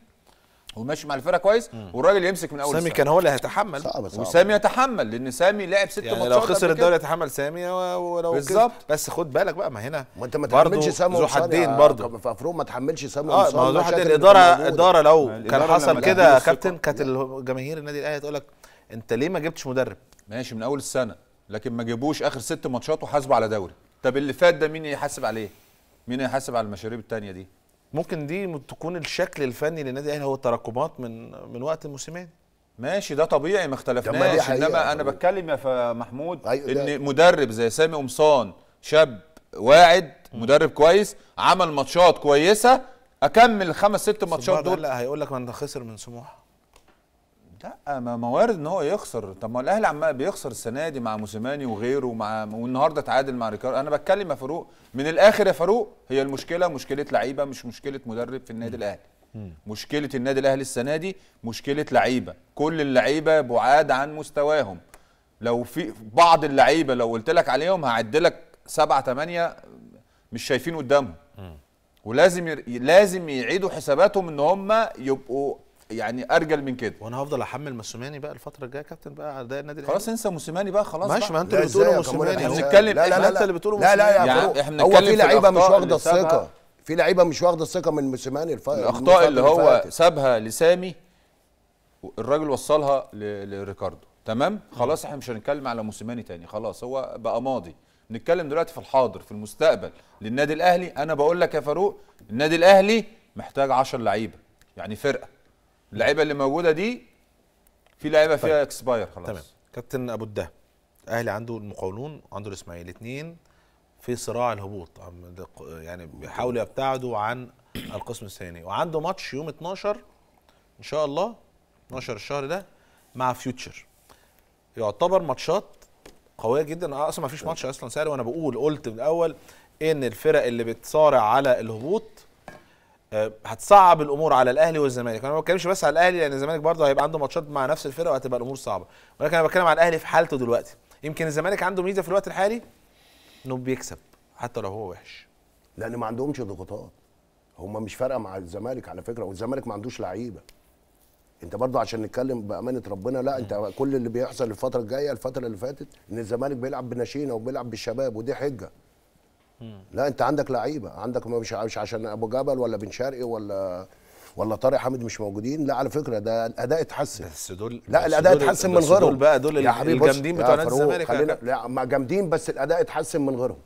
وماشي مع الفرقه كويس والراجل يمسك من اول سامي كان هو اللي هيتحمل صعب صعب وسامي يتحمل لان سامي لعب ست يعني ماتشات لو خسر الدوري يتحمل سامي ولو بالظبط بس خد بالك بقى ما هنا ما انت ما تحملش سامي ذو حدين برضه في افرو ما تحملش سامي اه ما ذو حدين الاداره الاداره لو كان حصل كده يا كابتن كانت جماهير النادي الاهلي هتقول لك انت ليه ما جبتش مدرب ماشي من اول السنه لكن ما جابوش اخر ست ماتشات وحاسبه على دوري طب اللي فات ده مين يحاسب عليه مين هيحاسب على المشاريب الثانيه دي ممكن دي تكون الشكل الفني للنادي الاهلي هو تراكمات من من وقت الموسمين ماشي ده طبيعي ما اختلفناش انما انا بتكلم يا محمود أيوة، ان مدرب زي سامي قمصان شاب واعد مدرب كويس عمل ماتشات كويسه اكمل خمس ست ماتشات دول لا هيقول لك ما انت خسر من سموحه لا ما موارد ان هو يخسر طب ما الاهلي عمال بيخسر السنه دي مع موسيماني وغيره ومع والنهارده تعادل مع ريكاردو انا بتكلم يا فاروق من الاخر يا فاروق هي المشكله مشكله لعيبه مش مشكله مدرب في النادي الاهلي مشكله النادي الاهلي السنه دي مشكله لعيبه كل اللعيبه بعاد عن مستواهم لو في بعض اللعيبه لو قلت لك عليهم هعد لك سبعة ثمانية مش شايفين قدامهم ولازم لازم يعيدوا حساباتهم ان هم يبقوا يعني ارجل من كده وانا هفضل احمل موسيماني بقى الفتره الجايه كابتن بقى اداء النادي الاهلي خلاص انسى موسيماني بقى خلاص ماشي ما انت اللي بتقوله موسيماني احنا بنتكلم لا لا لا انت اللي بتقوله لا لا يا يعني احنا هو في لعيبه مش واخده الثقه في لعيبه مش واخده الثقه من موسيماني الف... الاخطاء اللي هو سابها لسامي الراجل وصلها لريكاردو تمام خلاص احنا مش هنتكلم على موسيماني تاني خلاص هو بقى ماضي نتكلم دلوقتي في الحاضر في المستقبل للنادي الاهلي انا بقول لك يا فاروق النادي الاهلي محتاج 10 لعيبه يعني فرقه اللعيبه اللي موجوده دي في لعيبه طيب. فيها طيب. اكسباير خلاص تمام كابتن ابو الدهب الاهلي عنده المقاولون وعنده الاسماعيلي الاثنين في صراع الهبوط يعني بيحاولوا يبتعدوا عن القسم الثاني وعنده ماتش يوم 12 ان شاء الله 12 الشهر ده مع فيوتشر يعتبر ماتشات قويه جدا اصلا ما فيش ماتش اصلا سهل وانا بقول قلت من الاول ان الفرق اللي بتصارع على الهبوط آه، هتصعب الامور على الاهلي والزمالك انا ما بتكلمش بس على الاهلي لان الزمالك برضه هيبقى عنده ماتشات مع نفس الفرقه وهتبقى الامور صعبه ولكن انا بتكلم على الاهلي في حالته دلوقتي يمكن الزمالك عنده ميزه في الوقت الحالي انه بيكسب حتى لو هو وحش لان ما عندهمش ضغوطات هم مش فارقه مع الزمالك على فكره والزمالك ما عندوش لعيبه انت برضه عشان نتكلم بامانه ربنا لا انت كل اللي بيحصل الفتره الجايه الفتره اللي فاتت ان الزمالك بيلعب بناشئين وبيلعب بالشباب ودي حجه لا انت عندك لعيبه عندك مش مش عشان ابو جبل ولا بن شرقي ولا ولا طارق حامد مش موجودين لا على فكره ده الاداء اتحسن بس دول لا بس الاداء اتحسن من غيرهم دول بقى دول يا حبيبي الجامدين بتوع نادي الزمالك خلينا لا جامدين بس الاداء اتحسن من غيرهم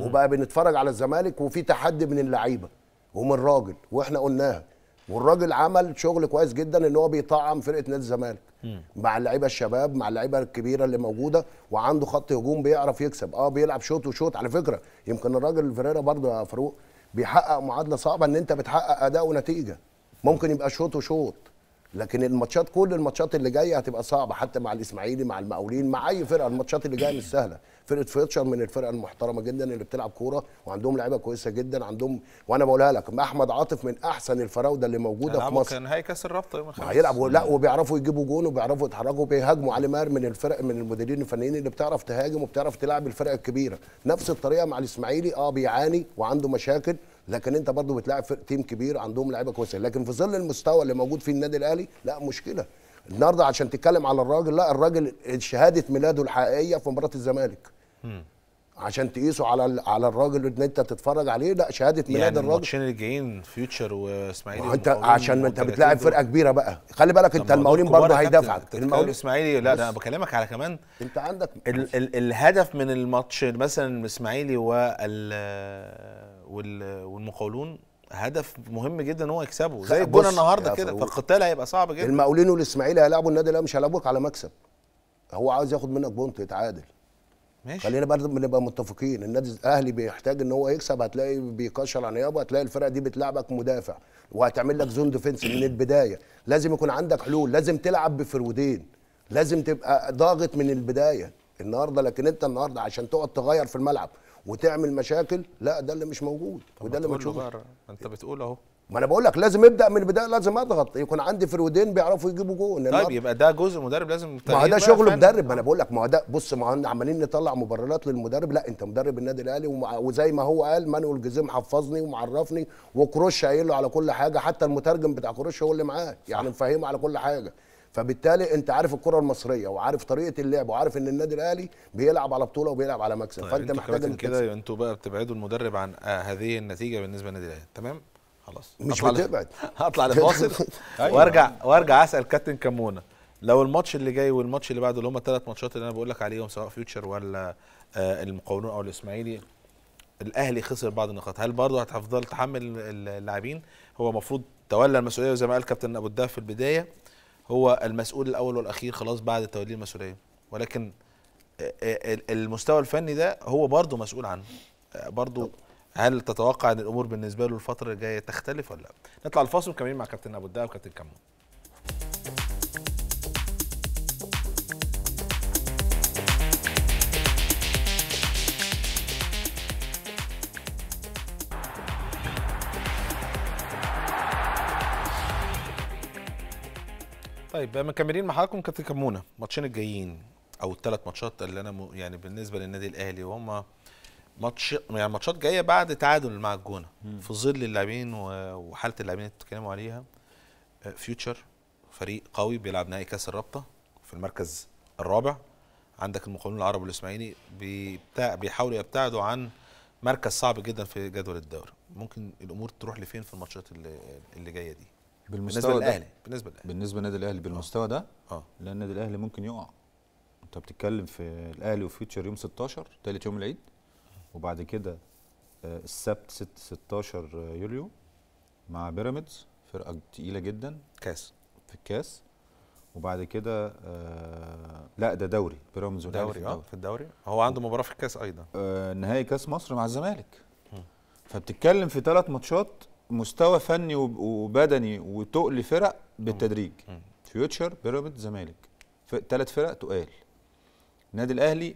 وبقى بنتفرج على الزمالك وفي تحدي من اللعيبه ومن راجل واحنا قلناها والراجل عمل شغل كويس جدا ان هو بيطعم فرقه نادي الزمالك مع اللعيبه الشباب مع اللعيبه الكبيره اللي موجوده وعنده خط هجوم بيعرف يكسب اه بيلعب شوط وشوط على فكره يمكن الراجل فيريرا برضه يا فاروق بيحقق معادله صعبه ان انت بتحقق اداء ونتيجه ممكن يبقى شوط وشوط لكن الماتشات كل الماتشات اللي جايه هتبقى صعبه حتى مع الاسماعيلي مع المقاولين مع اي فرقه الماتشات اللي جايه مش سهله فرقه فيتشر من الفرقه المحترمه جدا اللي بتلعب كوره وعندهم لعيبه كويسه جدا عندهم وانا بقولها لك احمد عاطف من احسن الفراوده اللي موجوده في مصر كان نهائي كاس الرابطه يوم الخميس هيلعبوا لا وبيعرفوا يجيبوا جون وبيعرفوا يتحركوا وبيهاجموا علي ماهر من الفرق من المديرين الفنيين اللي بتعرف تهاجم وبتعرف تلعب الفرق الكبيره نفس الطريقه مع الاسماعيلي اه بيعاني وعنده مشاكل لكن انت برضه بتلاعب فرق تيم كبير عندهم لعيبه كويسه لكن في ظل المستوى اللي موجود فيه النادي الاهلي لا مشكله النهارده عشان تتكلم على الراجل لا الراجل شهاده ميلاده الحقيقيه في مباراه الزمالك عشان تقيسه على على الراجل ان انت تتفرج عليه لا شهاده ميلاد يعني الراجل الماتشين الجايين فيوتشر واسماعيلي انت عشان ما انت بتلاعب فرقه كبيره بقى خلي بالك انت المقاولين برضه هيدافعك المقاولين اسماعيلي لا انا بكلمك على كمان انت عندك ال ال الهدف من الماتش مثلا اسماعيلي وال والمقاولون هدف مهم جدا ان هو يكسبه زي الجونه النهارده كده فالقتال هيبقى صعب جدا المقاولين والاسماعيلي هيلعبوا النادي الاهلي مش هيلعبوك على مكسب هو عاوز ياخد منك بونت يتعادل ماشي خلينا برضه نبقى متفقين النادي الاهلي بيحتاج ان هو يكسب هتلاقي بيكشر عنيابه هتلاقي الفرقه دي بتلعبك مدافع وهتعمل لك زون ديفنس من البدايه لازم يكون عندك حلول لازم تلعب بفرودين لازم تبقى ضاغط من البدايه النهارده لكن انت النهارده عشان تقعد تغير في الملعب وتعمل مشاكل لا ده اللي مش موجود وده اللي بنشوفه انت بتقول اهو ما انا بقول لك لازم ابدا من البدايه لازم اضغط يكون عندي فرودين بيعرفوا يجيبوا جول طيب يبقى ده جزء المدرب لازم ما هو ده شغل مدرب ما انا بقول لك ما هو ده بص ما احنا عمالين نطلع مبررات للمدرب لا انت مدرب النادي الاهلي وزي ما هو قال مانويل جزيم حفظني ومعرفني وكروش قايل له على كل حاجه حتى المترجم بتاع كروش هو اللي معاه يعني مفهمه على كل حاجه فبالتالي انت عارف الكره المصريه وعارف طريقه اللعب وعارف ان النادي الاهلي بيلعب على بطوله وبيلعب على مكسب طيب فانت محتاج كده انتوا بقى بتبعدوا المدرب عن آه هذه النتيجه بالنسبه للنادي الاهلي تمام خلاص مش بتبعد هطلع لفاصل أيوة. وارجع وارجع اسال كابتن كمونه لو الماتش اللي جاي والماتش اللي بعده اللي هم الثلاث ماتشات اللي انا بقول لك عليهم سواء فيوتشر ولا آه المقاولون او الاسماعيلي الاهلي خسر بعض النقاط هل برضه هتفضل تحمل اللاعبين هو المفروض تولى المسؤوليه زي ما قال كابتن ابو الدهب في البدايه هو المسؤول الاول والاخير خلاص بعد توليه المسؤوليه ولكن المستوى الفني ده هو برضه مسؤول عنه برضه هل تتوقع ان الامور بالنسبه له الفتره الجايه تختلف ولا لا؟ نطلع الفاصل كمان مع كابتن ابو الدقه وكابتن كمون طيب مكملين مع حضراتكم كابتن كمونه الماتشين الجايين او الثلاث ماتشات اللي انا م... يعني بالنسبه للنادي الاهلي وهم ماتش يعني ماتشات جايه بعد تعادل مع الجونه في ظل اللاعبين وحاله اللاعبين اللي بتتكلموا عليها فيوتشر آه، فريق قوي بيلعب نهائي كاس الرابطه في المركز الرابع عندك المقاولون العرب والاسماعيلي بيبتع... بيحاولوا يبتعدوا عن مركز صعب جدا في جدول الدوري ممكن الامور تروح لفين في الماتشات اللي, اللي جايه دي بالمستوى بالنسبه الأهلي. بالنسبه للاهلي بالنسبه للنادي الاهلي بالمستوى آه. ده اه لان النادي الاهلي ممكن يقع انت بتتكلم في الاهلي وفيوتشر يوم 16 ثالث يوم العيد وبعد كده آه، السبت 6 16 يوليو مع بيراميدز فرقه تقيله جدا كاس في الكاس وبعد كده آه لا ده دوري بيراميدز دوري اه في الدوري هو عنده مباراه في الكاس ايضا آه نهائي كاس مصر مع الزمالك فبتتكلم في ثلاث ماتشات مستوى فني وبدني وتقل فرق بالتدريج فيوتشر بيراميدز زمالك ثلاث فرق تقال النادي الاهلي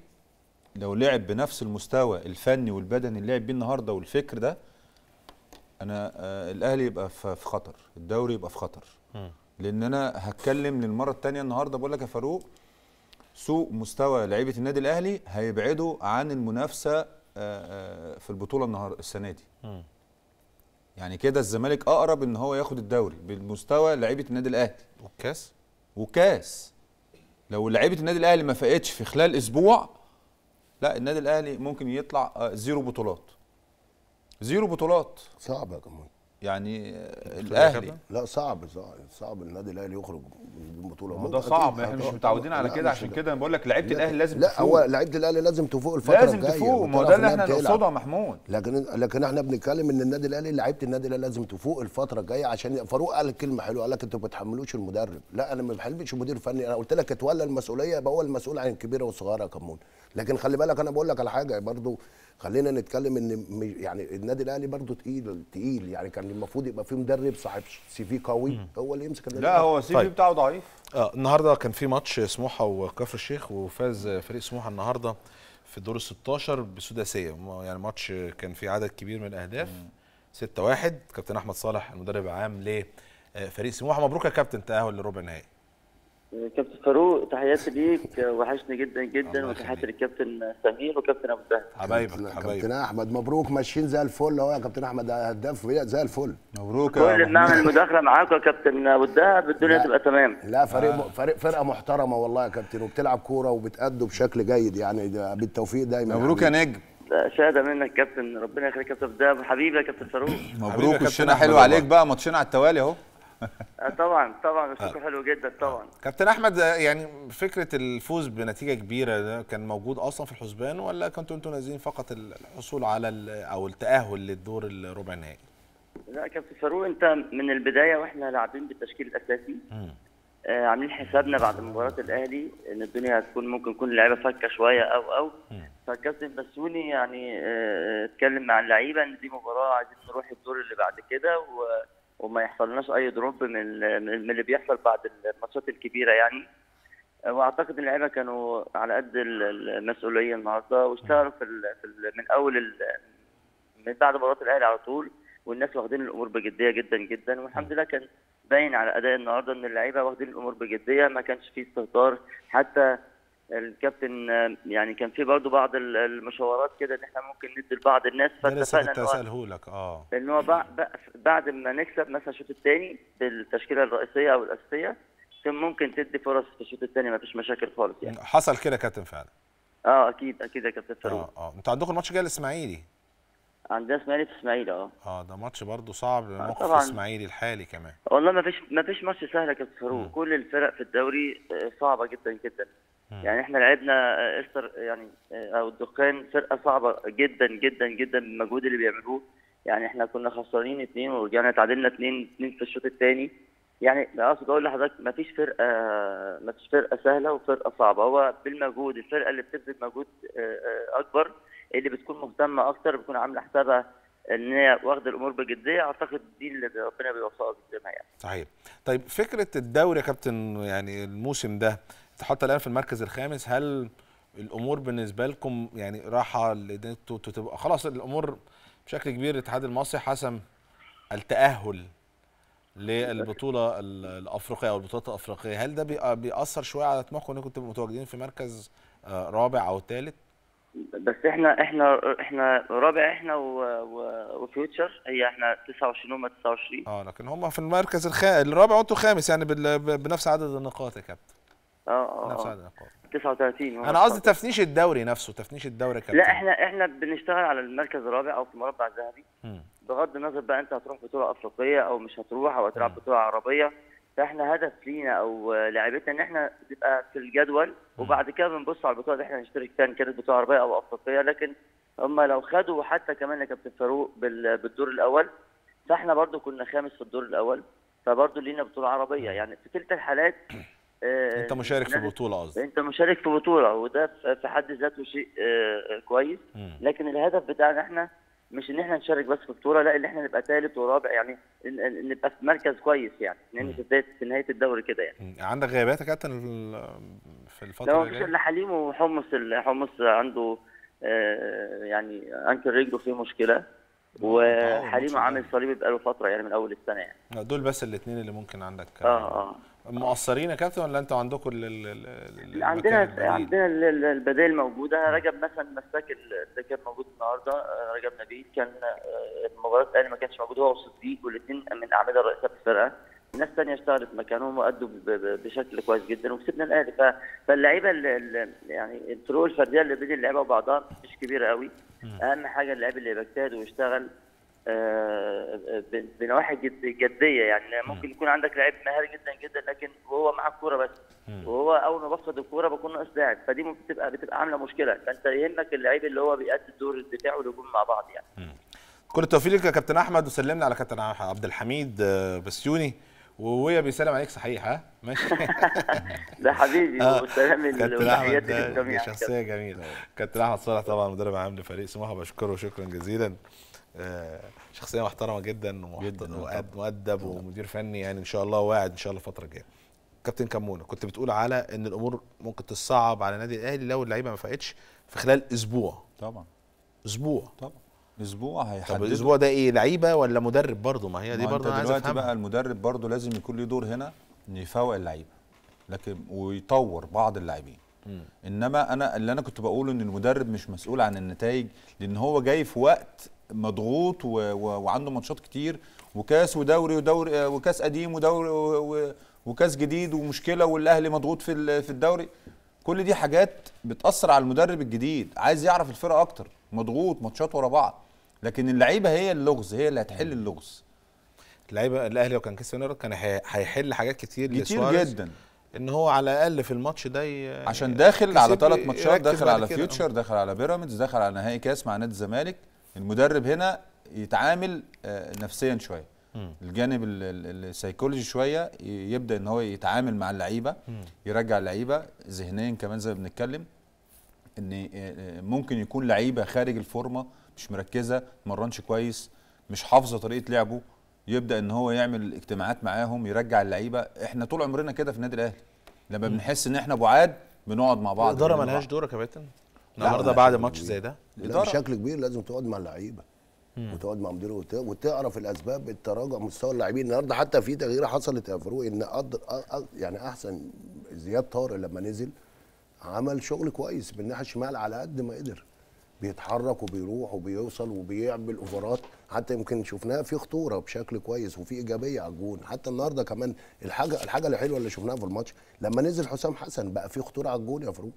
لو لعب بنفس المستوى الفني والبدني اللي لعب بيه النهارده والفكر ده انا آه الاهلي يبقى في خطر الدوري يبقى في خطر م. لان انا هتكلم للمره الثانيه النهارده بقول لك يا فاروق سوء مستوى لعيبه النادي الاهلي هيبعده عن المنافسه آه آه في البطوله النهارده السنه دي م. يعني كده الزمالك اقرب ان هو ياخد الدوري بالمستوى لعيبه النادي الاهلي والكاس وكاس لو لعيبه النادي الاهلي ما فاقتش في خلال اسبوع لا النادي الاهلي ممكن يطلع آه، زيرو بطولات زيرو بطولات صعبه جماعه يعني الاهلي لا صعب صعب النادي الاهلي يخرج من بطوله ده صعب احنا مش متعودين على كده عشان كده بقول لك لعيبه الاهلي لازم لا هو لعيبه الاهلي لازم تفوق الفتره الجايه لازم تفوق ما هو ده اللي احنا نقصده يا محمود لكن لكن احنا بنتكلم ان النادي الاهلي لعيبه النادي الاهلي لازم تفوق الفتره الجايه عشان فاروق قال كلمه حلوه قال لك انتوا ما بتحملوش المدرب لا انا ما بحملش مدير فني انا قلت لك اتولى المسؤوليه يبقى هو المسؤول عن الكبيره والصغيره يا كمون لكن خلي بالك انا بقول لك على حاجه برضه خلينا نتكلم ان يعني النادي الاهلي برضه تقيل تقيل يعني كان المفروض يبقى فيه مدرب صاحب سي في قوي هو اللي يمسك النادي لا هو السي في طيب. بتاعه ضعيف اه النهارده كان في ماتش سموحه وكفر الشيخ وفاز فريق سموحه النهارده في دور ال 16 بسداسيه يعني ماتش كان فيه عدد كبير من الاهداف 6 1 كابتن احمد صالح المدرب العام لفريق سموحه مبروك يا كابتن تاهل لربع النهائي كابتن فاروق تحياتي ليك وحشني جدا جدا وتحياتي للكابتن سمير وكابتن ابو الدهب حبايبك حبايبك كابتن احمد مبروك ماشيين زي الفل اهو يا كابتن احمد هداف زي الفل مبروك كل اللي بنعمل مداخله معاكم يا كابتن ابو الدهب الدنيا تبقى تمام لا فريق آه. فريق فرقه محترمه والله يا كابتن وبتلعب كوره وبتأدوا بشكل جيد يعني بالتوفيق دايما يعني. مبروك يا نجم شهاده منك كابتن ربنا يخليك يا كابتن الدهب حبيبي يا كابتن فاروق مبروك والشنا حلو عليك بقى ماتشين على التوالي اهو آه، طبعا طبعا الشوط آه. حلو جدا آه. طبعا آه. كابتن احمد يعني فكره الفوز بنتيجه كبيره ده كان موجود اصلا في الحسبان ولا كنتوا انتوا نازلين فقط الحصول على او التاهل للدور الربع النهائي؟ لا كابتن فاروق انت من البدايه واحنا لاعبين بالتشكيل الاساسي آه عاملين حسابنا بعد مباراه الاهلي ان الدنيا هتكون ممكن تكون اللعيبه فكه شويه او او فالكابتن بسوني يعني آه، اتكلم مع اللعيبه ان دي مباراه عايزين نروح الدور اللي بعد كده و وما يحصلناش اي دروب من من اللي بيحصل بعد الماتشات الكبيره يعني واعتقد ان اللعيبه كانوا على قد المسؤوليه النهارده واشتغلوا في, في من اول من بعد مباراه الاهلي على طول والناس واخدين الامور بجديه جدا جدا والحمد لله كان باين على اداء النهارده ان اللعيبه واخدين الامور بجديه ما كانش في استهتار حتى الكابتن يعني كان في برضه بعض المشاورات كده ان احنا ممكن ندي لبعض الناس فاتفقنا ان هو لك اه ان هو بعد ما نكسب مثلا الشوط الثاني بالتشكيله الرئيسيه او الاساسيه كان ممكن تدي فرص في الشوط الثاني ما فيش مشاكل خالص يعني حصل كده كابتن فعلا اه اكيد اكيد يا كابتن آه، فاروق اه اه انتوا عندكم الماتش جاي الاسماعيلي عندنا اسماعيلي في اسماعيلي اه اه ده ماتش برضه صعب آه، موقف الاسماعيلي اسماعيلي الحالي كمان والله ما فيش ما فيش ماتش سهل يا كابتن فاروق كل الفرق في الدوري آه، صعبه جدا جدا يعني احنا لعبنا آه، استر يعني آه، او الدخان فرقه صعبه جدا جدا جدا بالمجهود اللي بيعملوه يعني احنا كنا خسرانين اثنين ورجعنا تعادلنا اثنين اثنين في الشوط الثاني يعني اقصد اقول لحضرتك ما فيش فرقه ما فيش فرقه سهله وفرقه صعبه هو بالمجهود الفرقه اللي بتبذل مجهود آه، اكبر اللي بتكون مهتمه اكتر بتكون عامله حسابها ان هي واخده الامور بجديه اعتقد دي اللي ربنا بيوفقها بيكرمها يعني. صحيح. طيب فكره الدوري يا كابتن يعني الموسم ده حتى الان في المركز الخامس هل الامور بالنسبه لكم يعني راحه انتوا تبقى خلاص الامور بشكل كبير الاتحاد المصري حسم التاهل للبطوله الافريقيه او البطولات الافريقيه هل ده بيأثر شويه على طموحكم انكم تبقوا متواجدين في مركز آه، رابع او ثالث بس احنا احنا احنا رابع احنا وفيوتشر هي احنا 29 هم 29 اه لكن هم في المركز الخامس الرابع وانتم خامس يعني بنفس عدد النقاط يا كابتن اه اه 39 آه. انا قصدي تفنيش الدوري نفسه تفنيش الدوري كابتن لا احنا احنا بنشتغل على المركز الرابع او في المربع الذهبي بغض النظر بقى انت هتروح بطوله افريقيه او مش هتروح او هتلعب بطوله عربيه فاحنا هدف لينا او لعبتنا ان احنا نبقى في الجدول وبعد كده بنبص على البطوله اللي احنا نشترك فيها ان كانت بطوله عربيه او افريقيه لكن هم لو خدوا حتى كمان يا كابتن فاروق بالدور الاول فاحنا برضو كنا خامس في الدور الاول فبرضه لينا بطوله عربيه يعني في كلتا الحالات انت آه، مشارك في بطوله قصدي انت مشارك في بطوله وده في حد ذاته شيء آه، كويس لكن الهدف بتاعنا احنا مش ان احنا نشارك بس في بطوله لا ان احنا نبقى ثالث ورابع يعني نبقى في مركز كويس يعني لان في نهايه الدوري كده يعني عندك غيابات يا كابتن في الفتره دي؟ لا مش حليم وحمص حمص عنده آه، يعني انكل رجله فيه مشكله وحليم عامل صليبي بقاله فتره يعني من اول السنه يعني دول بس الاثنين اللي ممكن عندك اه اه مقصرين يا كابتن ولا انتوا عندكم ال عندنا عندنا البدائل موجوده رجب مثلا مساك اللي كان موجود النهارده آه، رجب نبيل كان المباراه الاهلي ما كانش موجود هو والصديق والاثنين من اعمده في الفرقه ناس ثانيه اشتغلت مكانهم وادوا بشكل كويس جدا وكسبنا الاهلي فاللعيبه يعني الطرق الفرديه اللي بين اللعيبه وبعضها مش كبيره قوي اهم حاجه اللعيب اللي بيجتهد ويشتغل آه، آه، بنواحي جديه يعني ممكن يكون عندك لعيب مهاري جدا جدا لكن وهو معاه الكوره بس وهو اول ما بفقد الكوره بكون ناقص لاعب فدي ممكن تبقى بتبقى عامله مشكله فانت يهمك اللعيب اللي هو بيأدي الدور الدفاع والهجوم مع بعض يعني كل التوفيق لك يا كابتن احمد وسلمنا على كابتن عبد الحميد آه، بسيوني وهو بيسلم عليك صحيح ها ماشي ده حبيبي والسلام والتحيات للجميع شخصيه جميله كابتن احمد صالح طبعا مدرب عام لفريق سموحه بشكره شكرا جزيلا آه، شخصيه محترمه جدا ومؤدب آه، مؤدب ومدير فني يعني ان شاء الله واعد ان شاء الله الفتره الجايه كابتن كمونه كنت بتقول على ان الامور ممكن تصعب على النادي الاهلي لو اللعيبه ما فاقتش في خلال اسبوع طبعا اسبوع طبعا اسبوع هيحدد طب الاسبوع ده ايه لعيبه ولا مدرب برضه ما هي دي برضه انا عايز دلوقتي بقى المدرب برضه لازم يكون له دور هنا ان يفوق اللعيبه لكن ويطور بعض اللاعبين انما انا اللي انا كنت بقوله ان المدرب مش مسؤول عن النتائج لان هو جاي في وقت مضغوط وعنده ماتشات كتير وكاس ودوري ودوري آه، وكاس قديم ودوري وكاس جديد ومشكله والاهلي مضغوط في في الدوري كل دي حاجات بتاثر على المدرب الجديد عايز يعرف الفرقه اكتر مضغوط ماتشات ورا بعض لكن اللعيبه هي اللغز هي اللي هتحل اللغز اللعيبه الاهلي لو كان كاس كان هيحل حاجات كتير كتير جدا ان هو على الاقل في الماتش ده عشان داخل على ثلاث ماتشات داخل على فيوتشر داخل على بيراميدز داخل على نهائي كاس مع نادي الزمالك المدرب هنا يتعامل آه، نفسيا شويه الجانب السيكولوجي شويه يبدا ان هو يتعامل مع اللعيبه يرجع اللعيبه ذهنيا كمان زي ما بنتكلم ان آه، آه، ممكن يكون لعيبه خارج الفورمه مش مركزه مرنش كويس مش حافظه طريقه لعبه يبدا ان هو يعمل اجتماعات معاهم يرجع اللعيبه احنا طول عمرنا كده في النادي الاهلي لما بنحس ان احنا بعاد بنقعد مع بعض الاداره ملهاش دور يا كابتن النهارده بعد ماتش زي ده لا بشكل كبير لازم تقعد مع اللعيبه وتقعد مع مدير وتعرف الاسباب التراجع مستوى اللاعبين النهارده حتى في تغييره حصلت يا فاروق ان قدر يعني احسن زياد طارق لما نزل عمل شغل كويس من الناحيه الشمال على قد ما قدر بيتحرك وبيروح وبيوصل وبيعمل اوفرات حتى يمكن شفناها في خطوره بشكل كويس وفي ايجابيه على الجون حتى النهارده كمان الحاجه الحاجه الحلوه اللي شفناها في الماتش لما نزل حسام حسن بقى في خطوره على الجون يا فاروق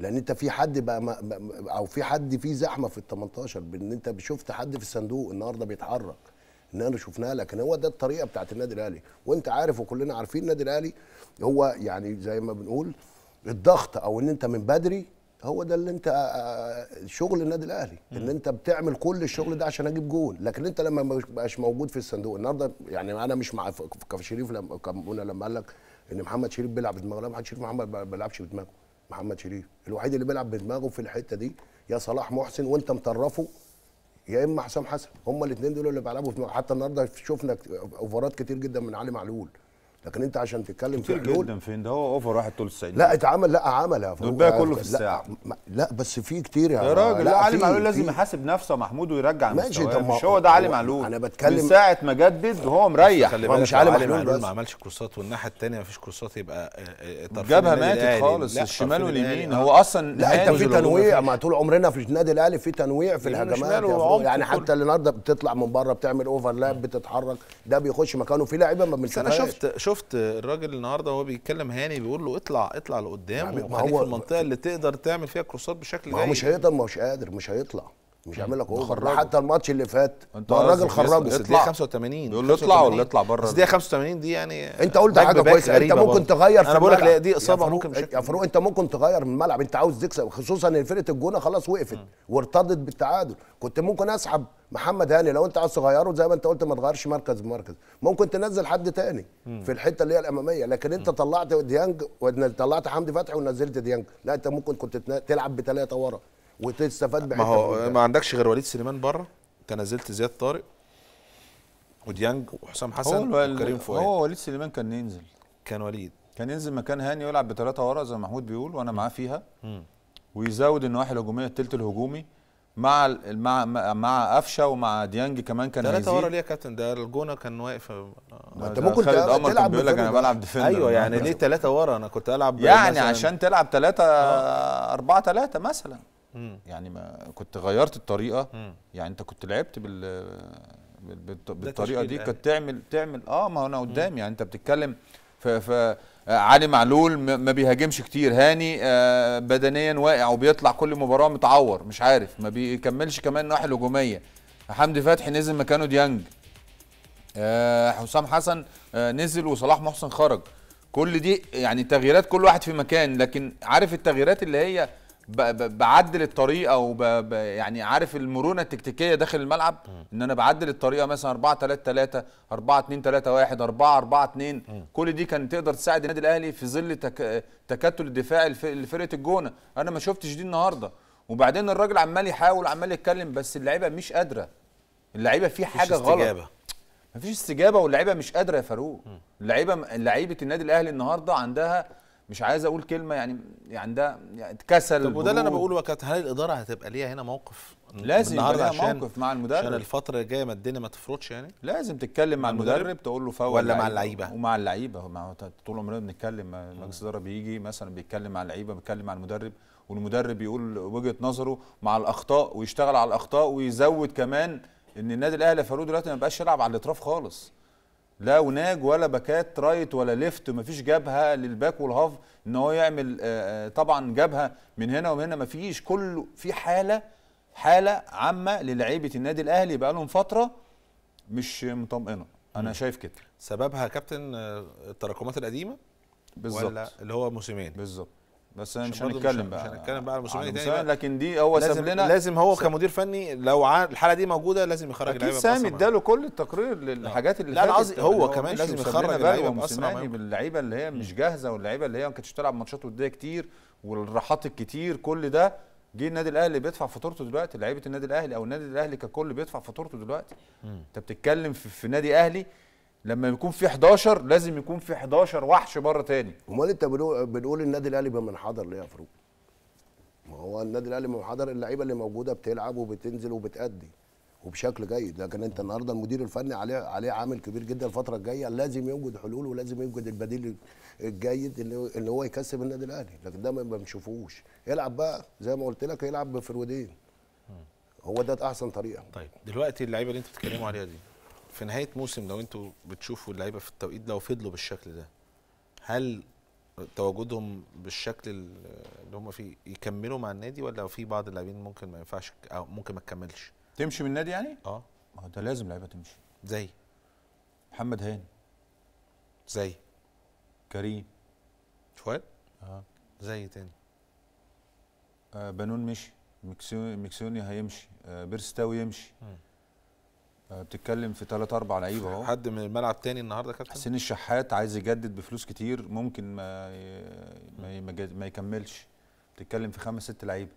لان انت في حد بقى او في حد في زحمه في ال 18 بان انت شفت حد في الصندوق النهارده بيتحرك ان انا شفناه لكن هو ده الطريقه بتاعت النادي الاهلي وانت عارف وكلنا عارفين النادي الاهلي هو يعني زي ما بنقول الضغط او ان انت من بدري هو ده اللي انت آه، آه، شغل النادي الاهلي ان انت بتعمل كل الشغل ده عشان اجيب جول لكن انت لما ما بقاش موجود في الصندوق النهارده يعني انا مش مع كف شريف لما لما قال لك ان محمد شريف بيلعب بدماغه لا محمد شريف محمد ما بيلعبش بدماغه محمد شريف الوحيد اللي بيلعب بدماغه في الحته دي يا صلاح محسن وانت مطرفه يا اما حسام حسن هما الاثنين دول اللي بيلعبوا في حتى النهارده شفنا اوفرات كتير جدا من علي معلول لكن انت عشان تتكلم في حلول جدا فين ده هو اوفر واحد طول 90 لا اتعمل لا عمل يا فندم دول كله في الساعه لا, لا بس في كتير يا, يا راجل لا, لا علي معلول لازم يحاسب نفسه محمود ويرجع ماشي مستواه مش هو ده علي معلول انا بتكلم من ساعه ما جدد وهو مريح هو مش علي معلول ما عملش كورسات والناحيه الثانيه ما فيش كورسات يبقى آه، آه، جبهه ماتت خالص الشمال واليمين هو اصلا لا انت في تنويع ما طول عمرنا في النادي الاهلي في تنويع في الهجمات يعني حتى النهارده بتطلع من بره بتعمل اوفرلاب بتتحرك ده بيخش مكانه في لعيبه ما بنشوفهاش شفت الراجل النهارده وهو بيتكلم هاني بيقول له اطلع اطلع لقدام يعني ما هو في المنطقه اللي تقدر تعمل فيها كروسات بشكل ما هو مش هيقدر ما هوش قادر مش هيطلع مش هيعمل لك اوفر حتى الماتش اللي فات ما الراجل خرجه اطلع 85 يقول له اطلع ولا اطلع بره بس دي 85 دي يعني انت قلت حاجه كويسه انت ممكن تغير انا بقول لك دي اصابه يا ممكن يا فاروق انت ممكن تغير من الملعب انت عاوز تكسب خصوصا ان فرقه الجونه خلاص وقفت وارتضت بالتعادل كنت ممكن اسحب محمد هاني لو انت عاوز تغيره زي ما انت قلت ما تغيرش مركز بمركز ممكن تنزل حد تاني في الحته اللي هي الاماميه لكن انت طلعت ديانج طلعت حمدي فتحي ونزلت ديانج لا انت ممكن كنت تلعب بثلاثه ورا وتستفاد بحته ما هو ما عندكش غير وليد سليمان بره انت نزلت زياد طارق وديانج وحسام حسن وكريم فؤاد هو وليد سليمان كان ينزل كان وليد كان ينزل مكان هاني ويلعب بثلاثه ورا زي ما محمود بيقول وانا معاه فيها ويزود النواحي الهجوميه الثلث الهجومي مع مع مع قفشه ومع ديانج كمان كان ثلاثه ورا ليه يا كابتن ده الجونه كان واقف ما انت ممكن خالد قمر كان بيقول لك انا بلعب ديفندر ايوه يعني أيوة. ليه ثلاثه ورا انا كنت العب يعني عشان تلعب ثلاثه آه. اربعه ثلاثه مثلا يعني ما كنت غيرت الطريقه مم. يعني انت كنت لعبت بال بالطريقه دي كانت يعني. تعمل تعمل اه ما انا قدام يعني انت بتتكلم ف علي معلول ما بيهاجمش كتير هاني آه بدنيا واقع وبيطلع كل مباراه متعور مش عارف ما بيكملش كمان الناحيه الهجوميه حمدي فتحي نزل مكانه ديانج آه حسام حسن آه نزل وصلاح محسن خرج كل دي يعني تغييرات كل واحد في مكان لكن عارف التغييرات اللي هي بعدل الطريقه وب يعني عارف المرونه التكتيكيه داخل الملعب ان انا بعدل الطريقه مثلا 4 3 3 4 2 3 1 4 4 2 كل دي كانت تقدر تساعد النادي الاهلي في ظل تك... تكتل الدفاع لفرقه الجونه انا ما شفتش دي النهارده وبعدين الراجل عمال يحاول عمال يتكلم بس اللعيبه مش قادره اللعيبه في حاجه غلط استجابة. مفيش استجابه واللعيبه مش قادره يا فاروق اللعيبه لعيبه النادي الاهلي النهارده عندها مش عايز اقول كلمه يعني يعني ده يعني اتكسل طب وده اللي انا بقوله وقت هل الاداره هتبقى ليها هنا موقف لازم يبقى لها موقف مع المدرب عشان الفتره الجايه ما الدنيا ما تفرطش يعني لازم تتكلم مع المدرب, المدرب تقول له فاول ولا مع اللعيبه ومع اللعيبه مع طول عمرنا بنتكلم مجلس الاداره بيجي مثلا بيتكلم مع اللعيبه بيتكلم مع المدرب والمدرب يقول وجهه نظره مع الاخطاء ويشتغل على الاخطاء ويزود كمان ان النادي الاهلي يا فاروق دلوقتي ما بقاش يلعب على الاطراف خالص لا وناج ولا باكات رايت ولا ليفت مفيش جبهه للباك والهاف ان هو يعمل آه، آه، طبعا جبهه من هنا ومن هنا مفيش كله في حاله حاله عامه للعيبه النادي الاهلي بقى لهم فتره مش مطمئنه انا شايف كده سببها كابتن آه، التراكمات القديمه بالظبط اللي هو موسمين بالظبط بس مش هنتكلم بقى مش هنتكلم بقى على المسؤولين تاني بقى. لكن دي هو ساب لنا لازم هو كمدير فني لو الحاله دي موجوده لازم يخرج لعيبه اكيد سامي اداله كل التقرير للحاجات اللي لا انا قصدي هو كمان لازم يخرج لعيبه مسلماني باللعيبه اللي هي مش جاهزه واللعيبه اللي هي ما كانتش بتلعب ماتشات وديه كتير والراحات الكتير كل ده جه النادي الاهلي بيدفع فاتورته دلوقتي لعيبه النادي الاهلي او النادي الاهلي ككل بيدفع فاتورته دلوقتي انت بتتكلم في, في نادي اهلي لما يكون في 11 لازم يكون في 11 وحش بره تاني امال انت بنقول النادي الاهلي حضر ليه يا فاروق؟ ما هو النادي الاهلي حضر اللعيبه اللي موجوده بتلعب وبتنزل وبتأدي وبشكل جيد لكن انت النهارده المدير الفني عليه عليه عامل كبير جدا الفتره الجايه لازم يوجد حلول ولازم يوجد البديل الجيد اللي هو يكسب النادي الاهلي لكن ده ما بنشوفوش يلعب بقى زي ما قلت لك يلعب بفرودين هو ده احسن طريقه طيب دلوقتي اللعيبه اللي انتوا بتتكلموا عليها دي في نهايه موسم لو انتوا بتشوفوا اللعيبه في التوقيت لو فضلوا بالشكل ده هل تواجدهم بالشكل اللي هم فيه يكملوا مع النادي ولا في بعض اللاعبين ممكن ما ينفعش او ممكن ما تكملش تمشي من النادي يعني اه ما ده لازم لعيبه تمشي زي محمد هاني زي كريم فؤاد اه زي تاني آه بنون مشي مكسوني هيمشي آه بيرستاو يمشي م. بتتكلم في ثلاث اربع لعيبه اهو حد من الملعب تاني النهارده كابتن حسين الشحات عايز يجدد بفلوس كتير ممكن ما ما, ما يكملش بتتكلم في خمس ست لعيبه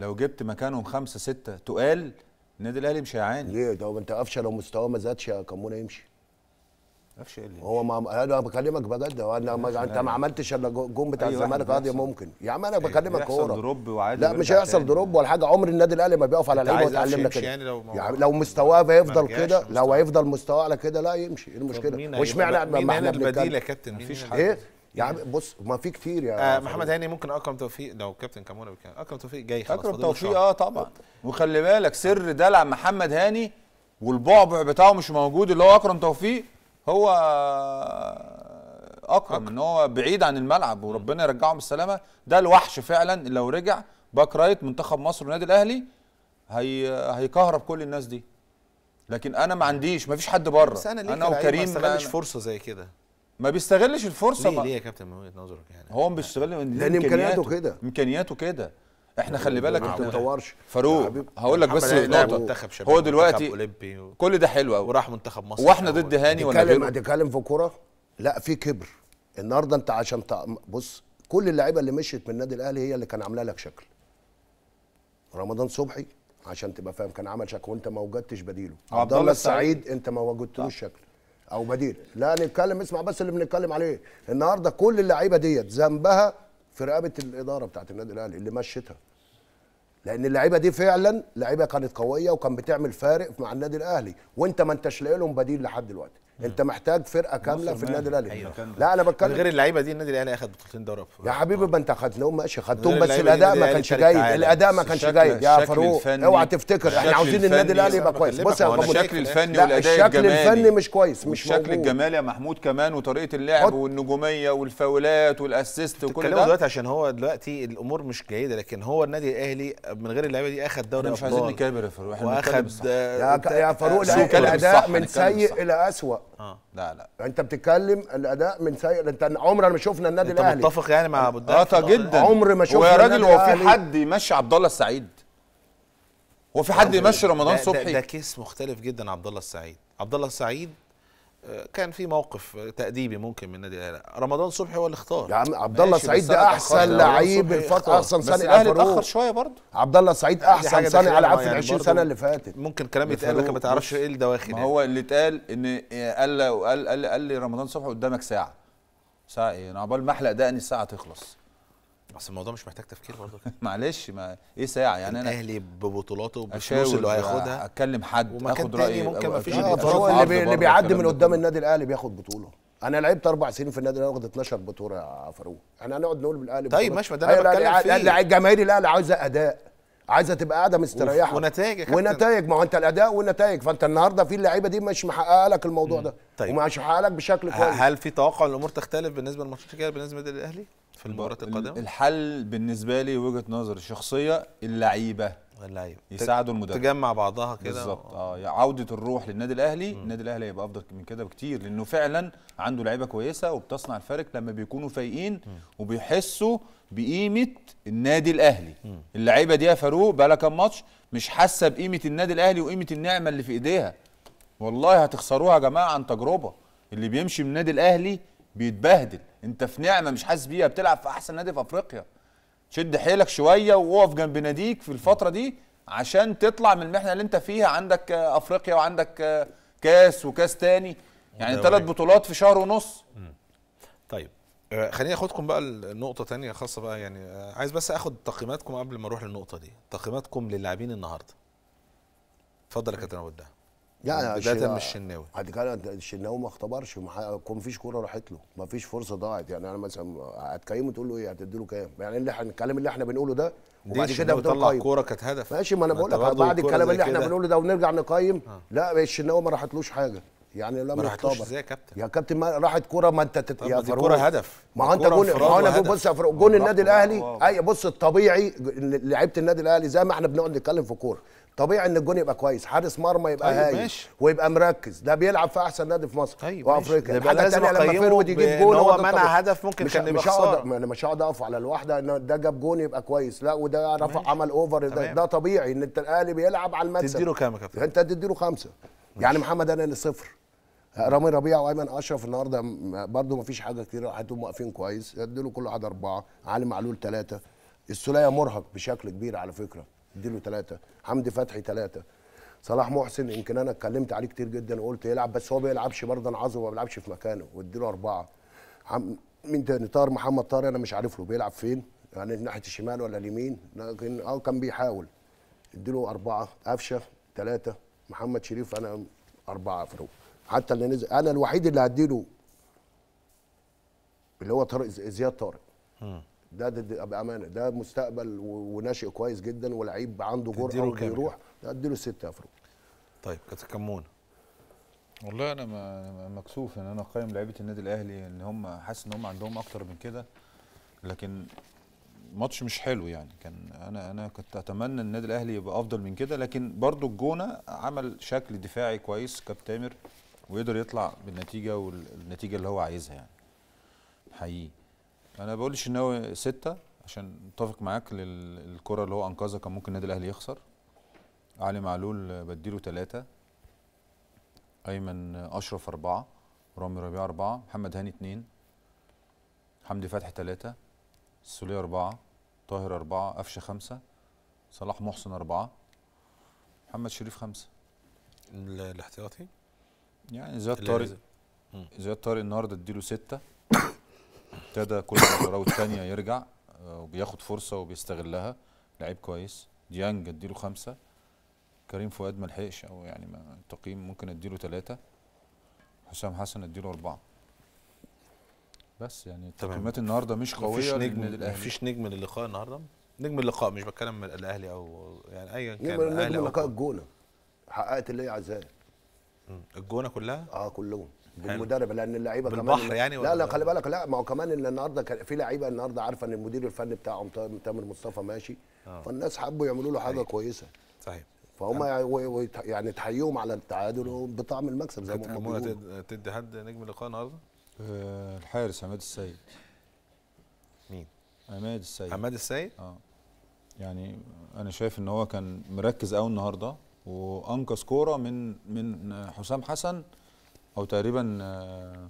لو جبت مكانهم خمسه سته تقال النادي الاهلي مش هيعاني ليه ده انت قفشه لو مستواه ما زادش يا كمونه يمشي معرفش ايه اللي هو ما انا بكلمك بجد هو انا ما... انت ما أيوة. عملتش الا جون بتاع أيوة، الزمالك قاضي ممكن يا عم انا إيه، بكلمك كوره دروب وعادي لا مش هيحصل دروب ولا حاجه عمر النادي الاهلي ما بيقف على لعيبه ويتعلمنا كده يعني لو, يعني لو مستواه هيفضل كده لو هيفضل مستواه على كده لا يمشي ايه المشكله مش معنى ما احنا البديل يا كابتن مفيش إيه؟ حد ايه يا عم بص ما في كتير يا آه، محمد هاني ممكن اكرم توفيق لو كابتن كامونا بيتكلم اكرم توفيق جاي خلاص اكرم توفيق اه طبعا وخلي بالك سر دلع محمد هاني والبعبع بتاعه مش موجود اللي هو اكرم توفيق هو اكرم, أكرم. ان هو بعيد عن الملعب وربنا يرجعه بالسلامه ده الوحش فعلا لو رجع باك رايت منتخب مصر والنادي الاهلي هي هيكهرب كل الناس دي لكن انا ما عنديش ما فيش حد بره بس انا, ليه أنا وكريم ما بيستغلش فرصه زي كده ما بيستغلش الفرصه ليه, ليه يا كابتن من وجهه نظرك يعني هو بيستغل لان امكانياته كده امكانياته كده احنا خلي بالك انت ما تطورش فاروق هقول لك بس نقطه هو دلوقتي كل ده حلو قوي وراح منتخب مصر واحنا ضد هاني ولا غيره هتتكلم في كوره لا في كبر النهارده انت عشان بص كل اللعيبه اللي مشيت من النادي الاهلي هي اللي كان عامله لك شكل رمضان صبحي عشان تبقى فاهم كان عمل شكل وانت ما وجدتش بديله عبد الله السعيد انت ما وجدتلوش آه. شكل او بديل لا نتكلم اسمع بس اللي بنتكلم عليه النهارده كل اللعيبه ديت ذنبها في رقابه الاداره بتاعت النادي الاهلي اللي مشتها لان اللعيبه دي فعلا لعيبه كانت قويه وكان بتعمل فارق مع النادي الاهلي وانت ما انتش لاقي لهم بديل لحد دلوقتي انت محتاج فرقه كامله في النادي الاهلي أيوة. لا انا بتكلم غير اللعيبه دي النادي الاهلي اخد بطولتين دوري يا حبيبي ما انت خدناهم ماشي خدتهم بس الاداء ما كانش جيد الاداء ما كانش جيد يا فاروق اوعى تفتكر احنا عاوزين النادي الاهلي يبقى كويس بص يا الشكل الفني والاداء الشكل الفني مش كويس مش الشكل الجمالي يا محمود كمان وطريقه اللعب والنجوميه والفاولات والاسيست وكل ده دلوقتي عشان هو دلوقتي الامور مش جيده لكن هو النادي الاهلي من غير اللعيبه دي اخد دوري مش عايزين نكابر يا فاروق احنا واخد يا فاروق الاداء من سيء الى اسوء آه. لا لا انت بتتكلم الاداء من سيء انت عمرنا ما شفنا النادي الاهلي انت متفق يعني مع ابو الدهب اه جدا عمر ما شفنا ويا راجل هو في حد يمشي عبد الله السعيد هو في حد يمشي رمضان صبحي ده, ده كيس مختلف جدا عبد الله السعيد عبد الله السعيد كان في موقف تأديبي ممكن من النادي الاهلي رمضان صبحي هو اللي اختار يا عم عبد الله سعيد ده احسن لعيب الفتره احسن صانع الاهلي اتاخر شويه برضه عبد الله سعيد احسن سنة على في ال 20 سنه اللي فاتت ممكن كلام يتقال لك ما تعرفش ايه الدواخل ما يعني. هو اللي اتقال ان قال قال قال لي رمضان صبحي قدامك ساعه ساعه ايه انا عبال ما احلق دقني الساعه تخلص بس الموضوع مش محتاج تفكير برضه معلش ما ايه ساعه يعني انا الاهلي ببطولاته بالفلوس اللي هياخدها اتكلم حد اخد رايي ممكن مفيش هو اللي, بي اللي بيعدي من قدام النادي الاهلي بياخد بطوله انا لعبت اربع سنين في النادي الاهلي واخد 12 بطوله يا فاروق احنا هنقعد نقول بالاهلي طيب ماشي ما ده انا بتكلم فيه الجماهير الاهلي عايزه اداء عايزه تبقى قاعده مستريحه ونتائج ونتائج ما هو انت الاداء والنتائج فانت النهارده في اللعيبه دي مش محققه لك الموضوع ده طيب. ومش محققه لك بشكل كويس هل في توقع الامور تختلف بالنسبه للماتش الجاي بالنسبه للاهلي في المباراه القادمه الحل بالنسبه لي وجهه نظري الشخصيه اللعيبه اللعيبه يساعدوا المدرب تجمع بعضها كده بالظبط اه, آه. عوده الروح للنادي الاهلي م. النادي الاهلي هيبقى افضل من كده بكتير لانه فعلا عنده لعيبه كويسه وبتصنع الفرق لما بيكونوا فايقين وبيحسوا بقيمه النادي الاهلي اللعيبه دي يا فاروق بقى لها كام ماتش مش حاسه بقيمه النادي الاهلي وقيمه النعمه اللي في ايديها والله هتخسروها يا جماعه عن تجربه اللي بيمشي من النادي الاهلي بيتبهدل انت في نعمه مش حاسس بيها بتلعب في احسن نادي في افريقيا شد حيلك شويه وقف جنب ناديك في الفتره دي عشان تطلع من المحنه اللي انت فيها عندك افريقيا وعندك كاس وكاس تاني يعني ثلاث بطولات في شهر ونص طيب آه، خليني اخدكم بقى النقطه تانية خاصه بقى يعني آه، عايز بس اخد تقييماتكم قبل ما اروح للنقطه دي تقييماتكم للاعبين النهارده اتفضل يا كابتن ابو الدهب لا ده يعني مش الشناوي حد كان الشناوي ما اختبرش ما فيش كوره راحت له ما فيش فرصه ضاعت يعني انا مثلا هتقيمه تقول له ايه هتدي له كام يعني اللي احنا الكلام اللي احنا بنقوله ده وبعد كده بتطلع كوره كانت هدف ماشي ما انا بقول لك بعد الكلام اللي احنا بنقوله ده ونرجع نقيم آه. لا الشناوي ما راحتلوش حاجه يعني لم يختبر ازاي يا كابتن يا كابتن ما راحت كوره ما انت تت... يا كوره هدف ما انت جون ما انا بص يا جون النادي الاهلي اي بص الطبيعي لعيبه النادي الاهلي زي ما احنا بنقعد نتكلم في كوره طبيعي ان الجون يبقى كويس حارس مرمى يبقى هاي طيب، هايل ويبقى مركز ده بيلعب في احسن نادي في مصر طيب وافريقيا حاجه ثانيه لما فيرود يجيب جون هو منع هدف ممكن مش كان مش هقعد انا مش هقعد اقف على الواحده ان ده جاب جون يبقى كويس لا وده رفع عمل اوفر ده, ده طبيعي ان انت الاهلي بيلعب على المكسب تديله كام يا كابتن انت تديله خمسه يعني محمد انا اللي صفر رامي ربيع وايمن اشرف النهارده برده ما فيش حاجه كتير هتبقوا واقفين كويس اديله كل واحد اربعه علي معلول ثلاثه السوليه مرهق بشكل كبير على فكره اديله ثلاثه حمدي فتحي ثلاثه صلاح محسن يمكن انا اتكلمت عليه كتير جدا وقلت يلعب بس هو ما بيلعبش برضه عظمه ما بيلعبش في مكانه واديله اربعه حم... مين تاني طاهر محمد طاهر انا مش عارف له بيلعب فين يعني ناحيه الشمال ولا اليمين لكن اه كان بيحاول اديله اربعه قفشه ثلاثه محمد شريف انا اربعه فروق حتى اللي نزل انا الوحيد اللي هديله اللي هو طارق زياد طارق ده, ده, ده بامانه ده مستقبل وناشئ كويس جدا ولعيب عنده جرأه وبيروح اديله ستة افرو طيب كابتن كمون والله انا مكسوف ان انا اقيم لعيبه النادي الاهلي ان هم حاسس ان هم عندهم اكتر من كده لكن ماتش مش حلو يعني كان انا انا كنت اتمنى النادي الاهلي يبقى افضل من كده لكن برضو الجونه عمل شكل دفاعي كويس كابتن تامر وقدر يطلع بالنتيجه والنتيجه اللي هو عايزها يعني حقيقي انا بقولش ان هو سته عشان متفق معاك للكره اللي هو انقذها كان ممكن النادي الاهلي يخسر علي معلول بديله ثلاثه ايمن اشرف اربعه رامي ربيع اربعه محمد هاني اثنين حمدي فتحي ثلاثه السوليه اربعه طاهر اربعه قفشه خمسه صلاح محسن اربعه محمد شريف خمسه الاحتياطي يعني زياد طارق زياد طارق النهارده اديله سته ابتدى كل مباراه والثانيه يرجع آه، وبياخد فرصه وبيستغلها لعيب كويس ديانج اديله خمسه كريم فؤاد ما لحقش او يعني التقييم ممكن اديله ثلاثه حسام حسن اديله اربعه بس يعني تقييمات النهارده مش قويه مفيش نجم مفيش نجم للقاء النهارده نجم اللقاء مش بتكلم من الاهلي او يعني ايا كان نجم, نجم اللقاء الجونه حققت اللي هي عايزاه الجونه كلها اه كلهم بالمدرب لان اللعيبه كمان بالبحر يعني يعني لا لا خلي بالك لا ما هو كمان ان النهارده في لعيبه النهارده عارفه ان المدير الفني بتاعهم تامر مصطفى ماشي آه. فالناس حبوا يعملوا له حاجه صحيح. كويسه صحيح فهم يعني, يعني تحييهم على التعادل بطعم المكسب زي ما هم تدي حد نجم اللقاء النهارده؟ أه الحارس عماد السيد مين؟ عماد السيد عماد السيد؟ اه يعني انا شايف ان هو كان مركز قوي النهارده وانقذ كوره من من حسام حسن او تقريبا آه،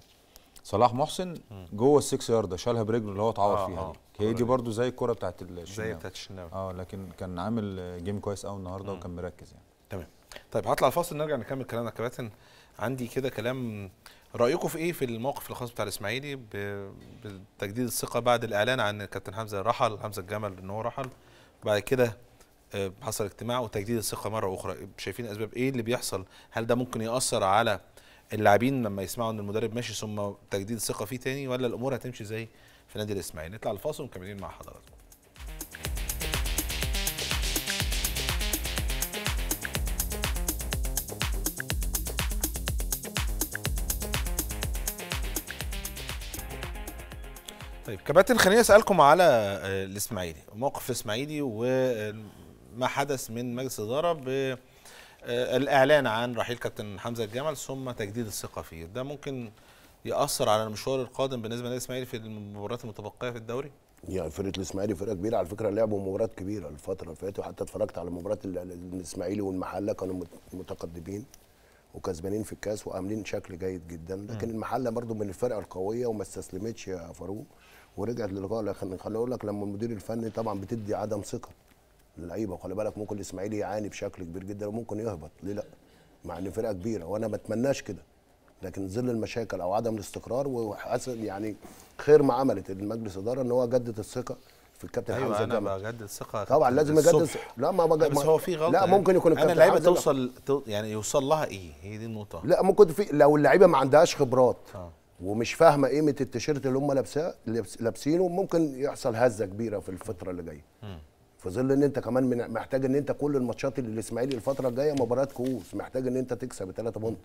صلاح محسن جوه السكس يارده شالها برجله اللي هو اتعور آه فيها آه هي دي برده زي الكره بتاعت الشناوي زي بتاعت الشناوي اه لكن كان عامل جيم كويس قوي النهارده وكان مركز يعني تمام طيب هطلع الفاصل نرجع نكمل كلامنا يا كابتن عندي كده كلام رايكم في ايه في الموقف الخاص بتاع الاسماعيلي بتجديد الثقه بعد الاعلان عن كابتن حمزه رحل حمزه الجمل ان هو رحل بعد كده آه، حصل اجتماع وتجديد الثقه مره اخرى شايفين اسباب ايه اللي بيحصل هل ده ممكن ياثر على اللاعبين لما يسمعوا ان المدرب ماشي ثم تجديد ثقه فيه تاني ولا الامور هتمشي زي في نادي الاسماعيلي نطلع الفاصل ومكملين مع حضراتكم طيب كابتن خليني اسالكم على آه، الاسماعيلي موقف الاسماعيلي وما حدث من مجلس اداره آه، الاعلان عن رحيل كابتن حمزه الجمل ثم تجديد الثقه فيه ده ممكن ياثر على المشوار القادم بالنسبه الاسماعيلي في المباريات المتبقيه في الدوري يعني فرقه الاسماعيلي فرقه كبيره على فكره لعبوا مباريات كبيره الفتره اللي فاتت وحتى اتفرجت على مباراه الاسماعيلي والمحله كانوا متقدمين وكسبانين في الكاس وعاملين شكل جيد جدا لكن المحله برضو من الفرق القويه وما استسلمتش يا فاروق ورجعت للقاء لكن خليني اقول لك لما المدير الفني طبعا بتدي عدم ثقه للعيبه وخلي بالك ممكن الاسماعيلي يعاني بشكل كبير جدا وممكن يهبط ليه لا مع ان فرقه كبيره وانا ما اتمناش كده لكن ظل المشاكل او عدم الاستقرار وحسن يعني خير ما عملت المجلس اداره ان هو جدد الثقه في الكابتن أيوة حمزه انا بجدد الثقه طبعا لازم اجدد لا ما بجدد بس هو في غلطه لا يعني ممكن يكون الكابتن انا اللعيبه توصل يعني يوصل لها ايه هي دي النقطه لا ممكن في لو اللعيبه ما عندهاش خبرات آه. ومش فاهمه قيمه التيشيرت اللي هم لابساه لابسينه ممكن يحصل هزه كبيره في الفتره اللي جايه في ظل ان انت كمان من محتاج ان انت كل الماتشات اللي الاسماعيلي الفتره الجايه مباريات كؤوس محتاج ان انت تكسب 3 بونت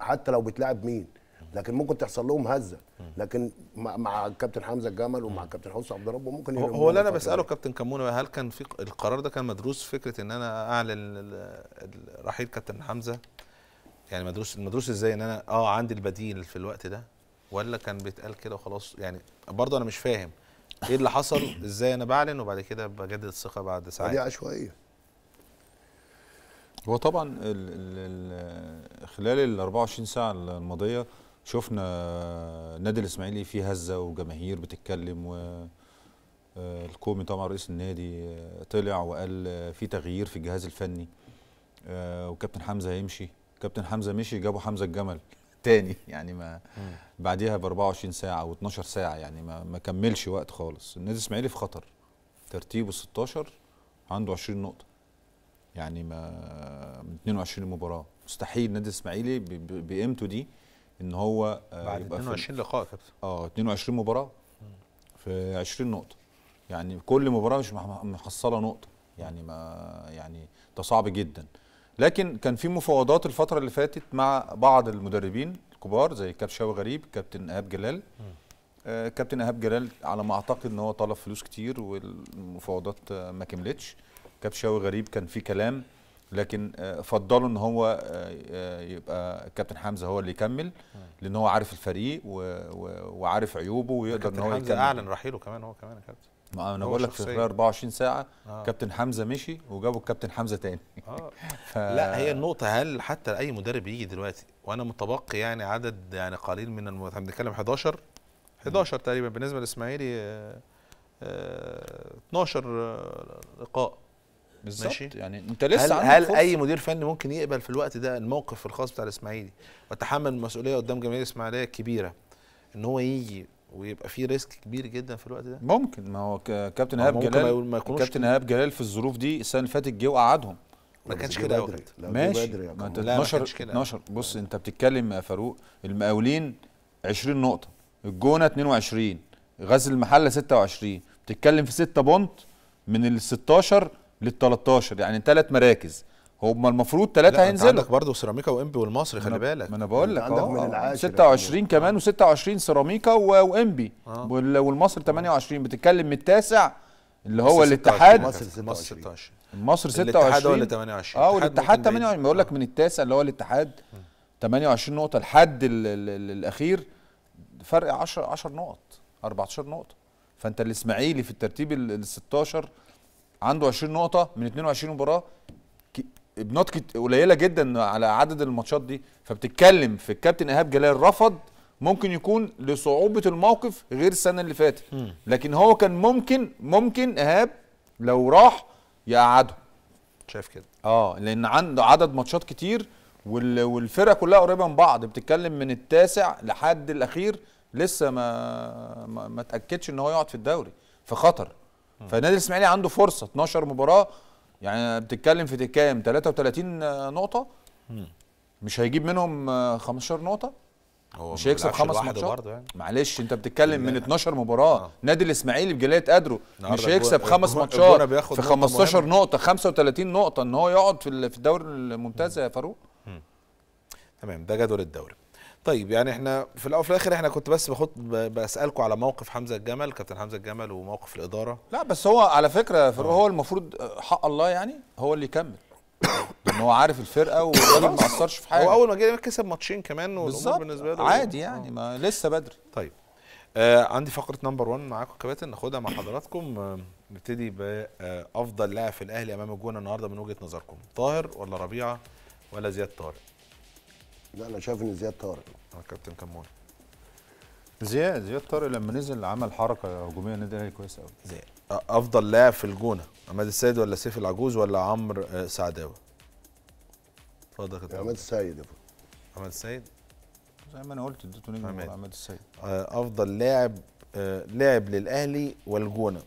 حتى لو بتلعب مين لكن ممكن تحصل لهم هزه لكن مع الكابتن حمزه الجمل ومع الكابتن حسن عبد ربه ممكن هو اللي انا بساله كابتن كمون هل كان في القرار ده كان مدروس فكره ان انا اعلن رحيل كابتن حمزه يعني مدروس مدروس ازاي ان انا اه عندي البديل في الوقت ده ولا كان بيتقال كده وخلاص يعني برضه انا مش فاهم ايه اللي حصل ازاي انا بعلن وبعد كده بجدد الثقه بعد ساعات دي عشوائيه هو طبعا الـ الـ خلال ال 24 ساعه الماضيه شفنا نادي الاسماعيلي فيه هزه وجماهير بتتكلم و آه، الكومي طبعا رئيس النادي طلع وقال في تغيير في الجهاز الفني آه، وكابتن حمزه هيمشي كابتن حمزه مشي جابوا حمزه الجمل تاني يعني ما بعديها ب 24 ساعه او 12 ساعه يعني ما, ما كملش وقت خالص النادي الاسماعيلي في خطر ترتيبه 16 عنده 20 نقطه يعني ما من 22 مباراه مستحيل النادي الاسماعيلي بقيمته دي ان هو آه، بعد يبقى 22 لقاء كابتن اه 22 مباراه في 20 نقطه يعني كل مباراه مش محصله نقطه يعني ما يعني ده صعب جدا لكن كان في مفاوضات الفتره اللي فاتت مع بعض المدربين الكبار زي كابتن شاوي غريب كابتن ايهاب جلال آه كابتن ايهاب جلال على ما اعتقد ان هو طلب فلوس كتير والمفاوضات آه ما كملتش كابتن شاوي غريب كان في كلام لكن آه فضلوا ان هو آه، آه، يبقى كابتن حمزه هو اللي يكمل لان هو عارف الفريق وعارف عيوبه ويقدر ان هو يكمل كابتن حمزه اعلن رحيله كمان هو كمان يا كابتن ما انا بقول لك في خلال 24 ساعه آه. كابتن حمزه مشي وجابوا الكابتن حمزه تاني آه. ف... لا هي النقطه هل حتى اي مدرب يجي دلوقتي وانا متبقي يعني عدد يعني قليل من الم... احنا بنتكلم 11 11 تقريبا بالنسبه للاسماعيلي آه آه 12 آه، لقاء بالظبط يعني انت لسه هل, هل اي مدير فني ممكن يقبل في الوقت ده الموقف الخاص بتاع الاسماعيلي وتحمل المسؤوليه قدام جماهير الاسماعيليه الكبيره ان هو يجي ويبقى في ريسك كبير جدا في الوقت ده ممكن ما هو كابتن ايهاب جلال ما كابتن ايهاب جلال في الظروف دي السنه اللي فاتت جه وقعدهم ما كانش كده بدري ماشي ما انت 12 12 بص انت بتتكلم يا فاروق المقاولين 20 نقطه الجونه 22 غزل المحله 26 بتتكلم في 6 بونت من ال 16 لل 13 يعني ثلاث مراكز هما المفروض ثلاثه هينزلوا عندك برضه سيراميكا وانبي والمصري خلي بالك ما انا بقول لك عندك آه، من العاشر 26 كمان و26 سيراميكا وانبي آه. والمصري 28 بتتكلم من التاسع اللي هو الاتحاد مصر 26 مصر 26 الاتحاد هو اللي 28 اه والاتحاد 28 بقول لك من التاسع اللي هو الاتحاد 28 نقطه لحد الاخير فرق 10 10 نقط 14 نقطه فانت الاسماعيلي في الترتيب ال 16 عنده 20 نقطه من 22 مباراه بنوت قليله جدا على عدد الماتشات دي فبتتكلم في الكابتن ايهاب جلال رفض ممكن يكون لصعوبه الموقف غير السنه اللي فاتت لكن هو كان ممكن ممكن ايهاب لو راح يقعده شايف كده اه لان عنده عدد ماتشات كتير والفرقه كلها قريبه من بعض بتتكلم من التاسع لحد الاخير لسه ما ما, ما تاكدش ان هو يقعد في الدوري فخطر فالنادي الاسماعيلي عنده فرصه 12 مباراه يعني بتتكلم في كام 33 نقطه مش هيجيب منهم 15 نقطه هو مش هيكسب خمس ماتشات يعني. معلش انت بتتكلم من 12 مباراه آه. نادي الاسماعيلي بجلاله قدره مش هيكسب خمس ماتشات في 15 نقطه 35 نقطه ان هو يقعد في الدوري الممتاز يا فاروق تمام ده جدول الدوري طيب يعني احنا في الاول وفي الاخر احنا كنت بس باخد بسالكم على موقف حمزه الجمل كابتن حمزه الجمل وموقف الاداره لا بس هو على فكره فرق آه. هو المفروض حق الله يعني هو اللي يكمل ان هو عارف الفرقه والراجل ما اثرش في حاجه هو اول ما جه كسب ماتشين كمان والامور بالنسبه له عادي يعني, يعني، آه. ما لسه بدري طيب آه عندي فقره نمبر 1 معاكم كباتن ناخدها مع حضراتكم آه نبتدي بافضل آه، لاعب في الاهلي امام الجونه النهارده من وجهه نظركم طاهر ولا ربيعه ولا زياد طارق لا انا شايف ان زياد طارق اه كابتن كمون زياد زياد طارق لما نزل عمل حركه هجوميه النادي الاهلي كويسه قوي زياد آه، افضل لاعب في الجونه عماد السيد ولا سيف العجوز ولا عمرو آه، سعداوي اتفضل يا كابتن عماد السيد عماد السيد زي ما انا قلت اديته نجم عماد السيد آه، افضل لاعب لاعب للاهلي والجونه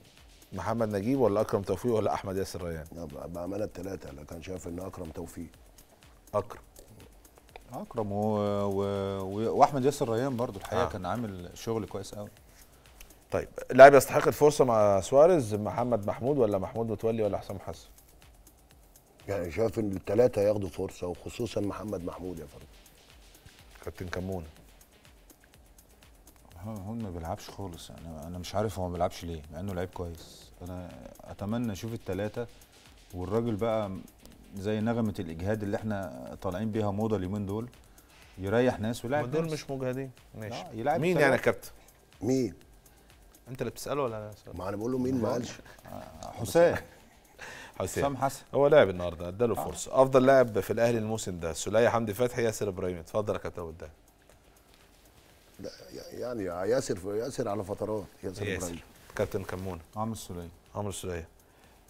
محمد نجيب ولا اكرم توفيق ولا احمد ياسر ريان؟ بعملها الثلاثه انا كان شايف ان اكرم توفيق اكرم اكرم و... و... و... واحمد ياسر ريان برضو الحقيقه آه. كان عامل شغل كويس قوي طيب لاعب يستحق الفرصه مع سواريز محمد محمود ولا محمود متولي ولا حسام حسن يعني شايف ان الثلاثه ياخدوا فرصه وخصوصا محمد محمود يا فندم كابتن كمون هو ما بيلعبش خالص انا يعني انا مش عارف هو ما بيلعبش ليه مع انه لعيب كويس انا اتمنى اشوف الثلاثه والراجل بقى زي نغمه الاجهاد اللي احنا طالعين بيها موضه اليومين دول يريح ناس ويلاعب دول مش مجهدين ماشي يلعب مين يعني يا كابتن مين انت اللي بتساله ولا انا ما انا بقول له مين ما قالش آه، حسام حسام حسن هو لاعب النهارده اداله آه. فرصه افضل لاعب في الاهلي الموسم ده سلية حمدي فتحي ياسر ابراهيم اتفضل يا كابتن وداع لا يعني ياسر ياسر على فترات ياسر, ياسر. ابراهيم كابتن كمون عمرو السلية عمرو السلية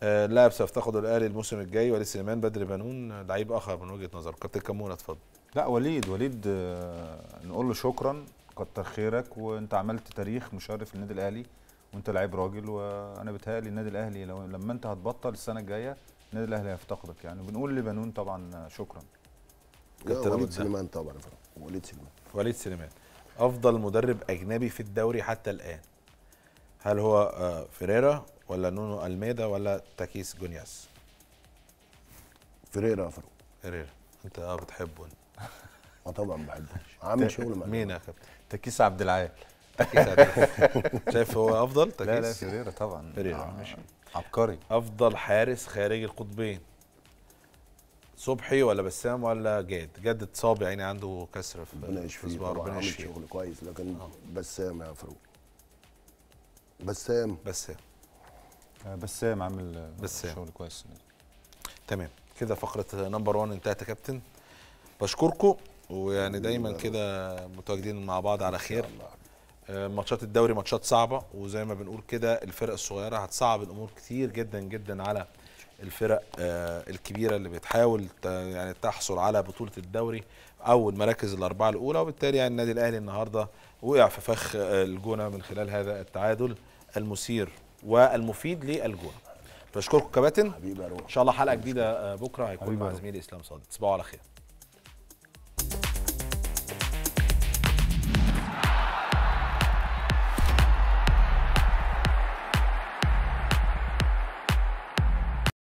آه، لاعب سيفتقده الاهلي الموسم الجاي وليد سليمان بدر بنون لعيب اخر من وجهه نظر كابتن كمون اتفضل لا وليد وليد آه، نقول له شكرا كتر خيرك وانت عملت تاريخ مشرف للنادي الاهلي وانت لعيب راجل وانا بتهيألي النادي الاهلي لو لما انت هتبطل السنه الجايه النادي الاهلي هيفتقدك يعني وبنقول لبنون طبعا شكرا وليد سليمان طبعا وليد سليمان وليد سليمان افضل مدرب اجنبي في الدوري حتى الان هل هو آه، فيريرا ولا نونو الميدا ولا تاكيس جونياس فريرا يا فاروق فريرا انت اه بتحبه اه طبعا بحبه عامل شغل مع مين يا كابتن تاكيس عبد العال شايف هو افضل تاكيس لا لا فريرا طبعا فريرا آه عبقري افضل حارس خارج القطبين صبحي ولا بسام ولا جاد جاد اتصاب يعني عنده كسر في ربنا يشفيه ربنا يشفيه شغل كويس لكن آه. بسام يا فاروق بسام بسام بسام عامل شغل كويس تمام كده فقره نمبر 1 انتهت يا كابتن بشكركم ويعني دايما كده متواجدين مع بعض على خير آه، ماتشات الدوري ماتشات صعبه وزي ما بنقول كده الفرق الصغيره هتصعب الامور كتير جدا جدا على الفرق آه، الكبيره اللي بتحاول يعني تحصل على بطوله الدوري او المراكز الاربعه الاولى وبالتالي يعني النادي الاهلي النهارده وقع في فخ آه، الجونه من خلال هذا التعادل المثير والمفيد للجوع بشكركم كباتن حبيبي ان شاء الله حلقه جديده آه، بكره هيكون مع زميلي اسلام صادق تصبحوا على خير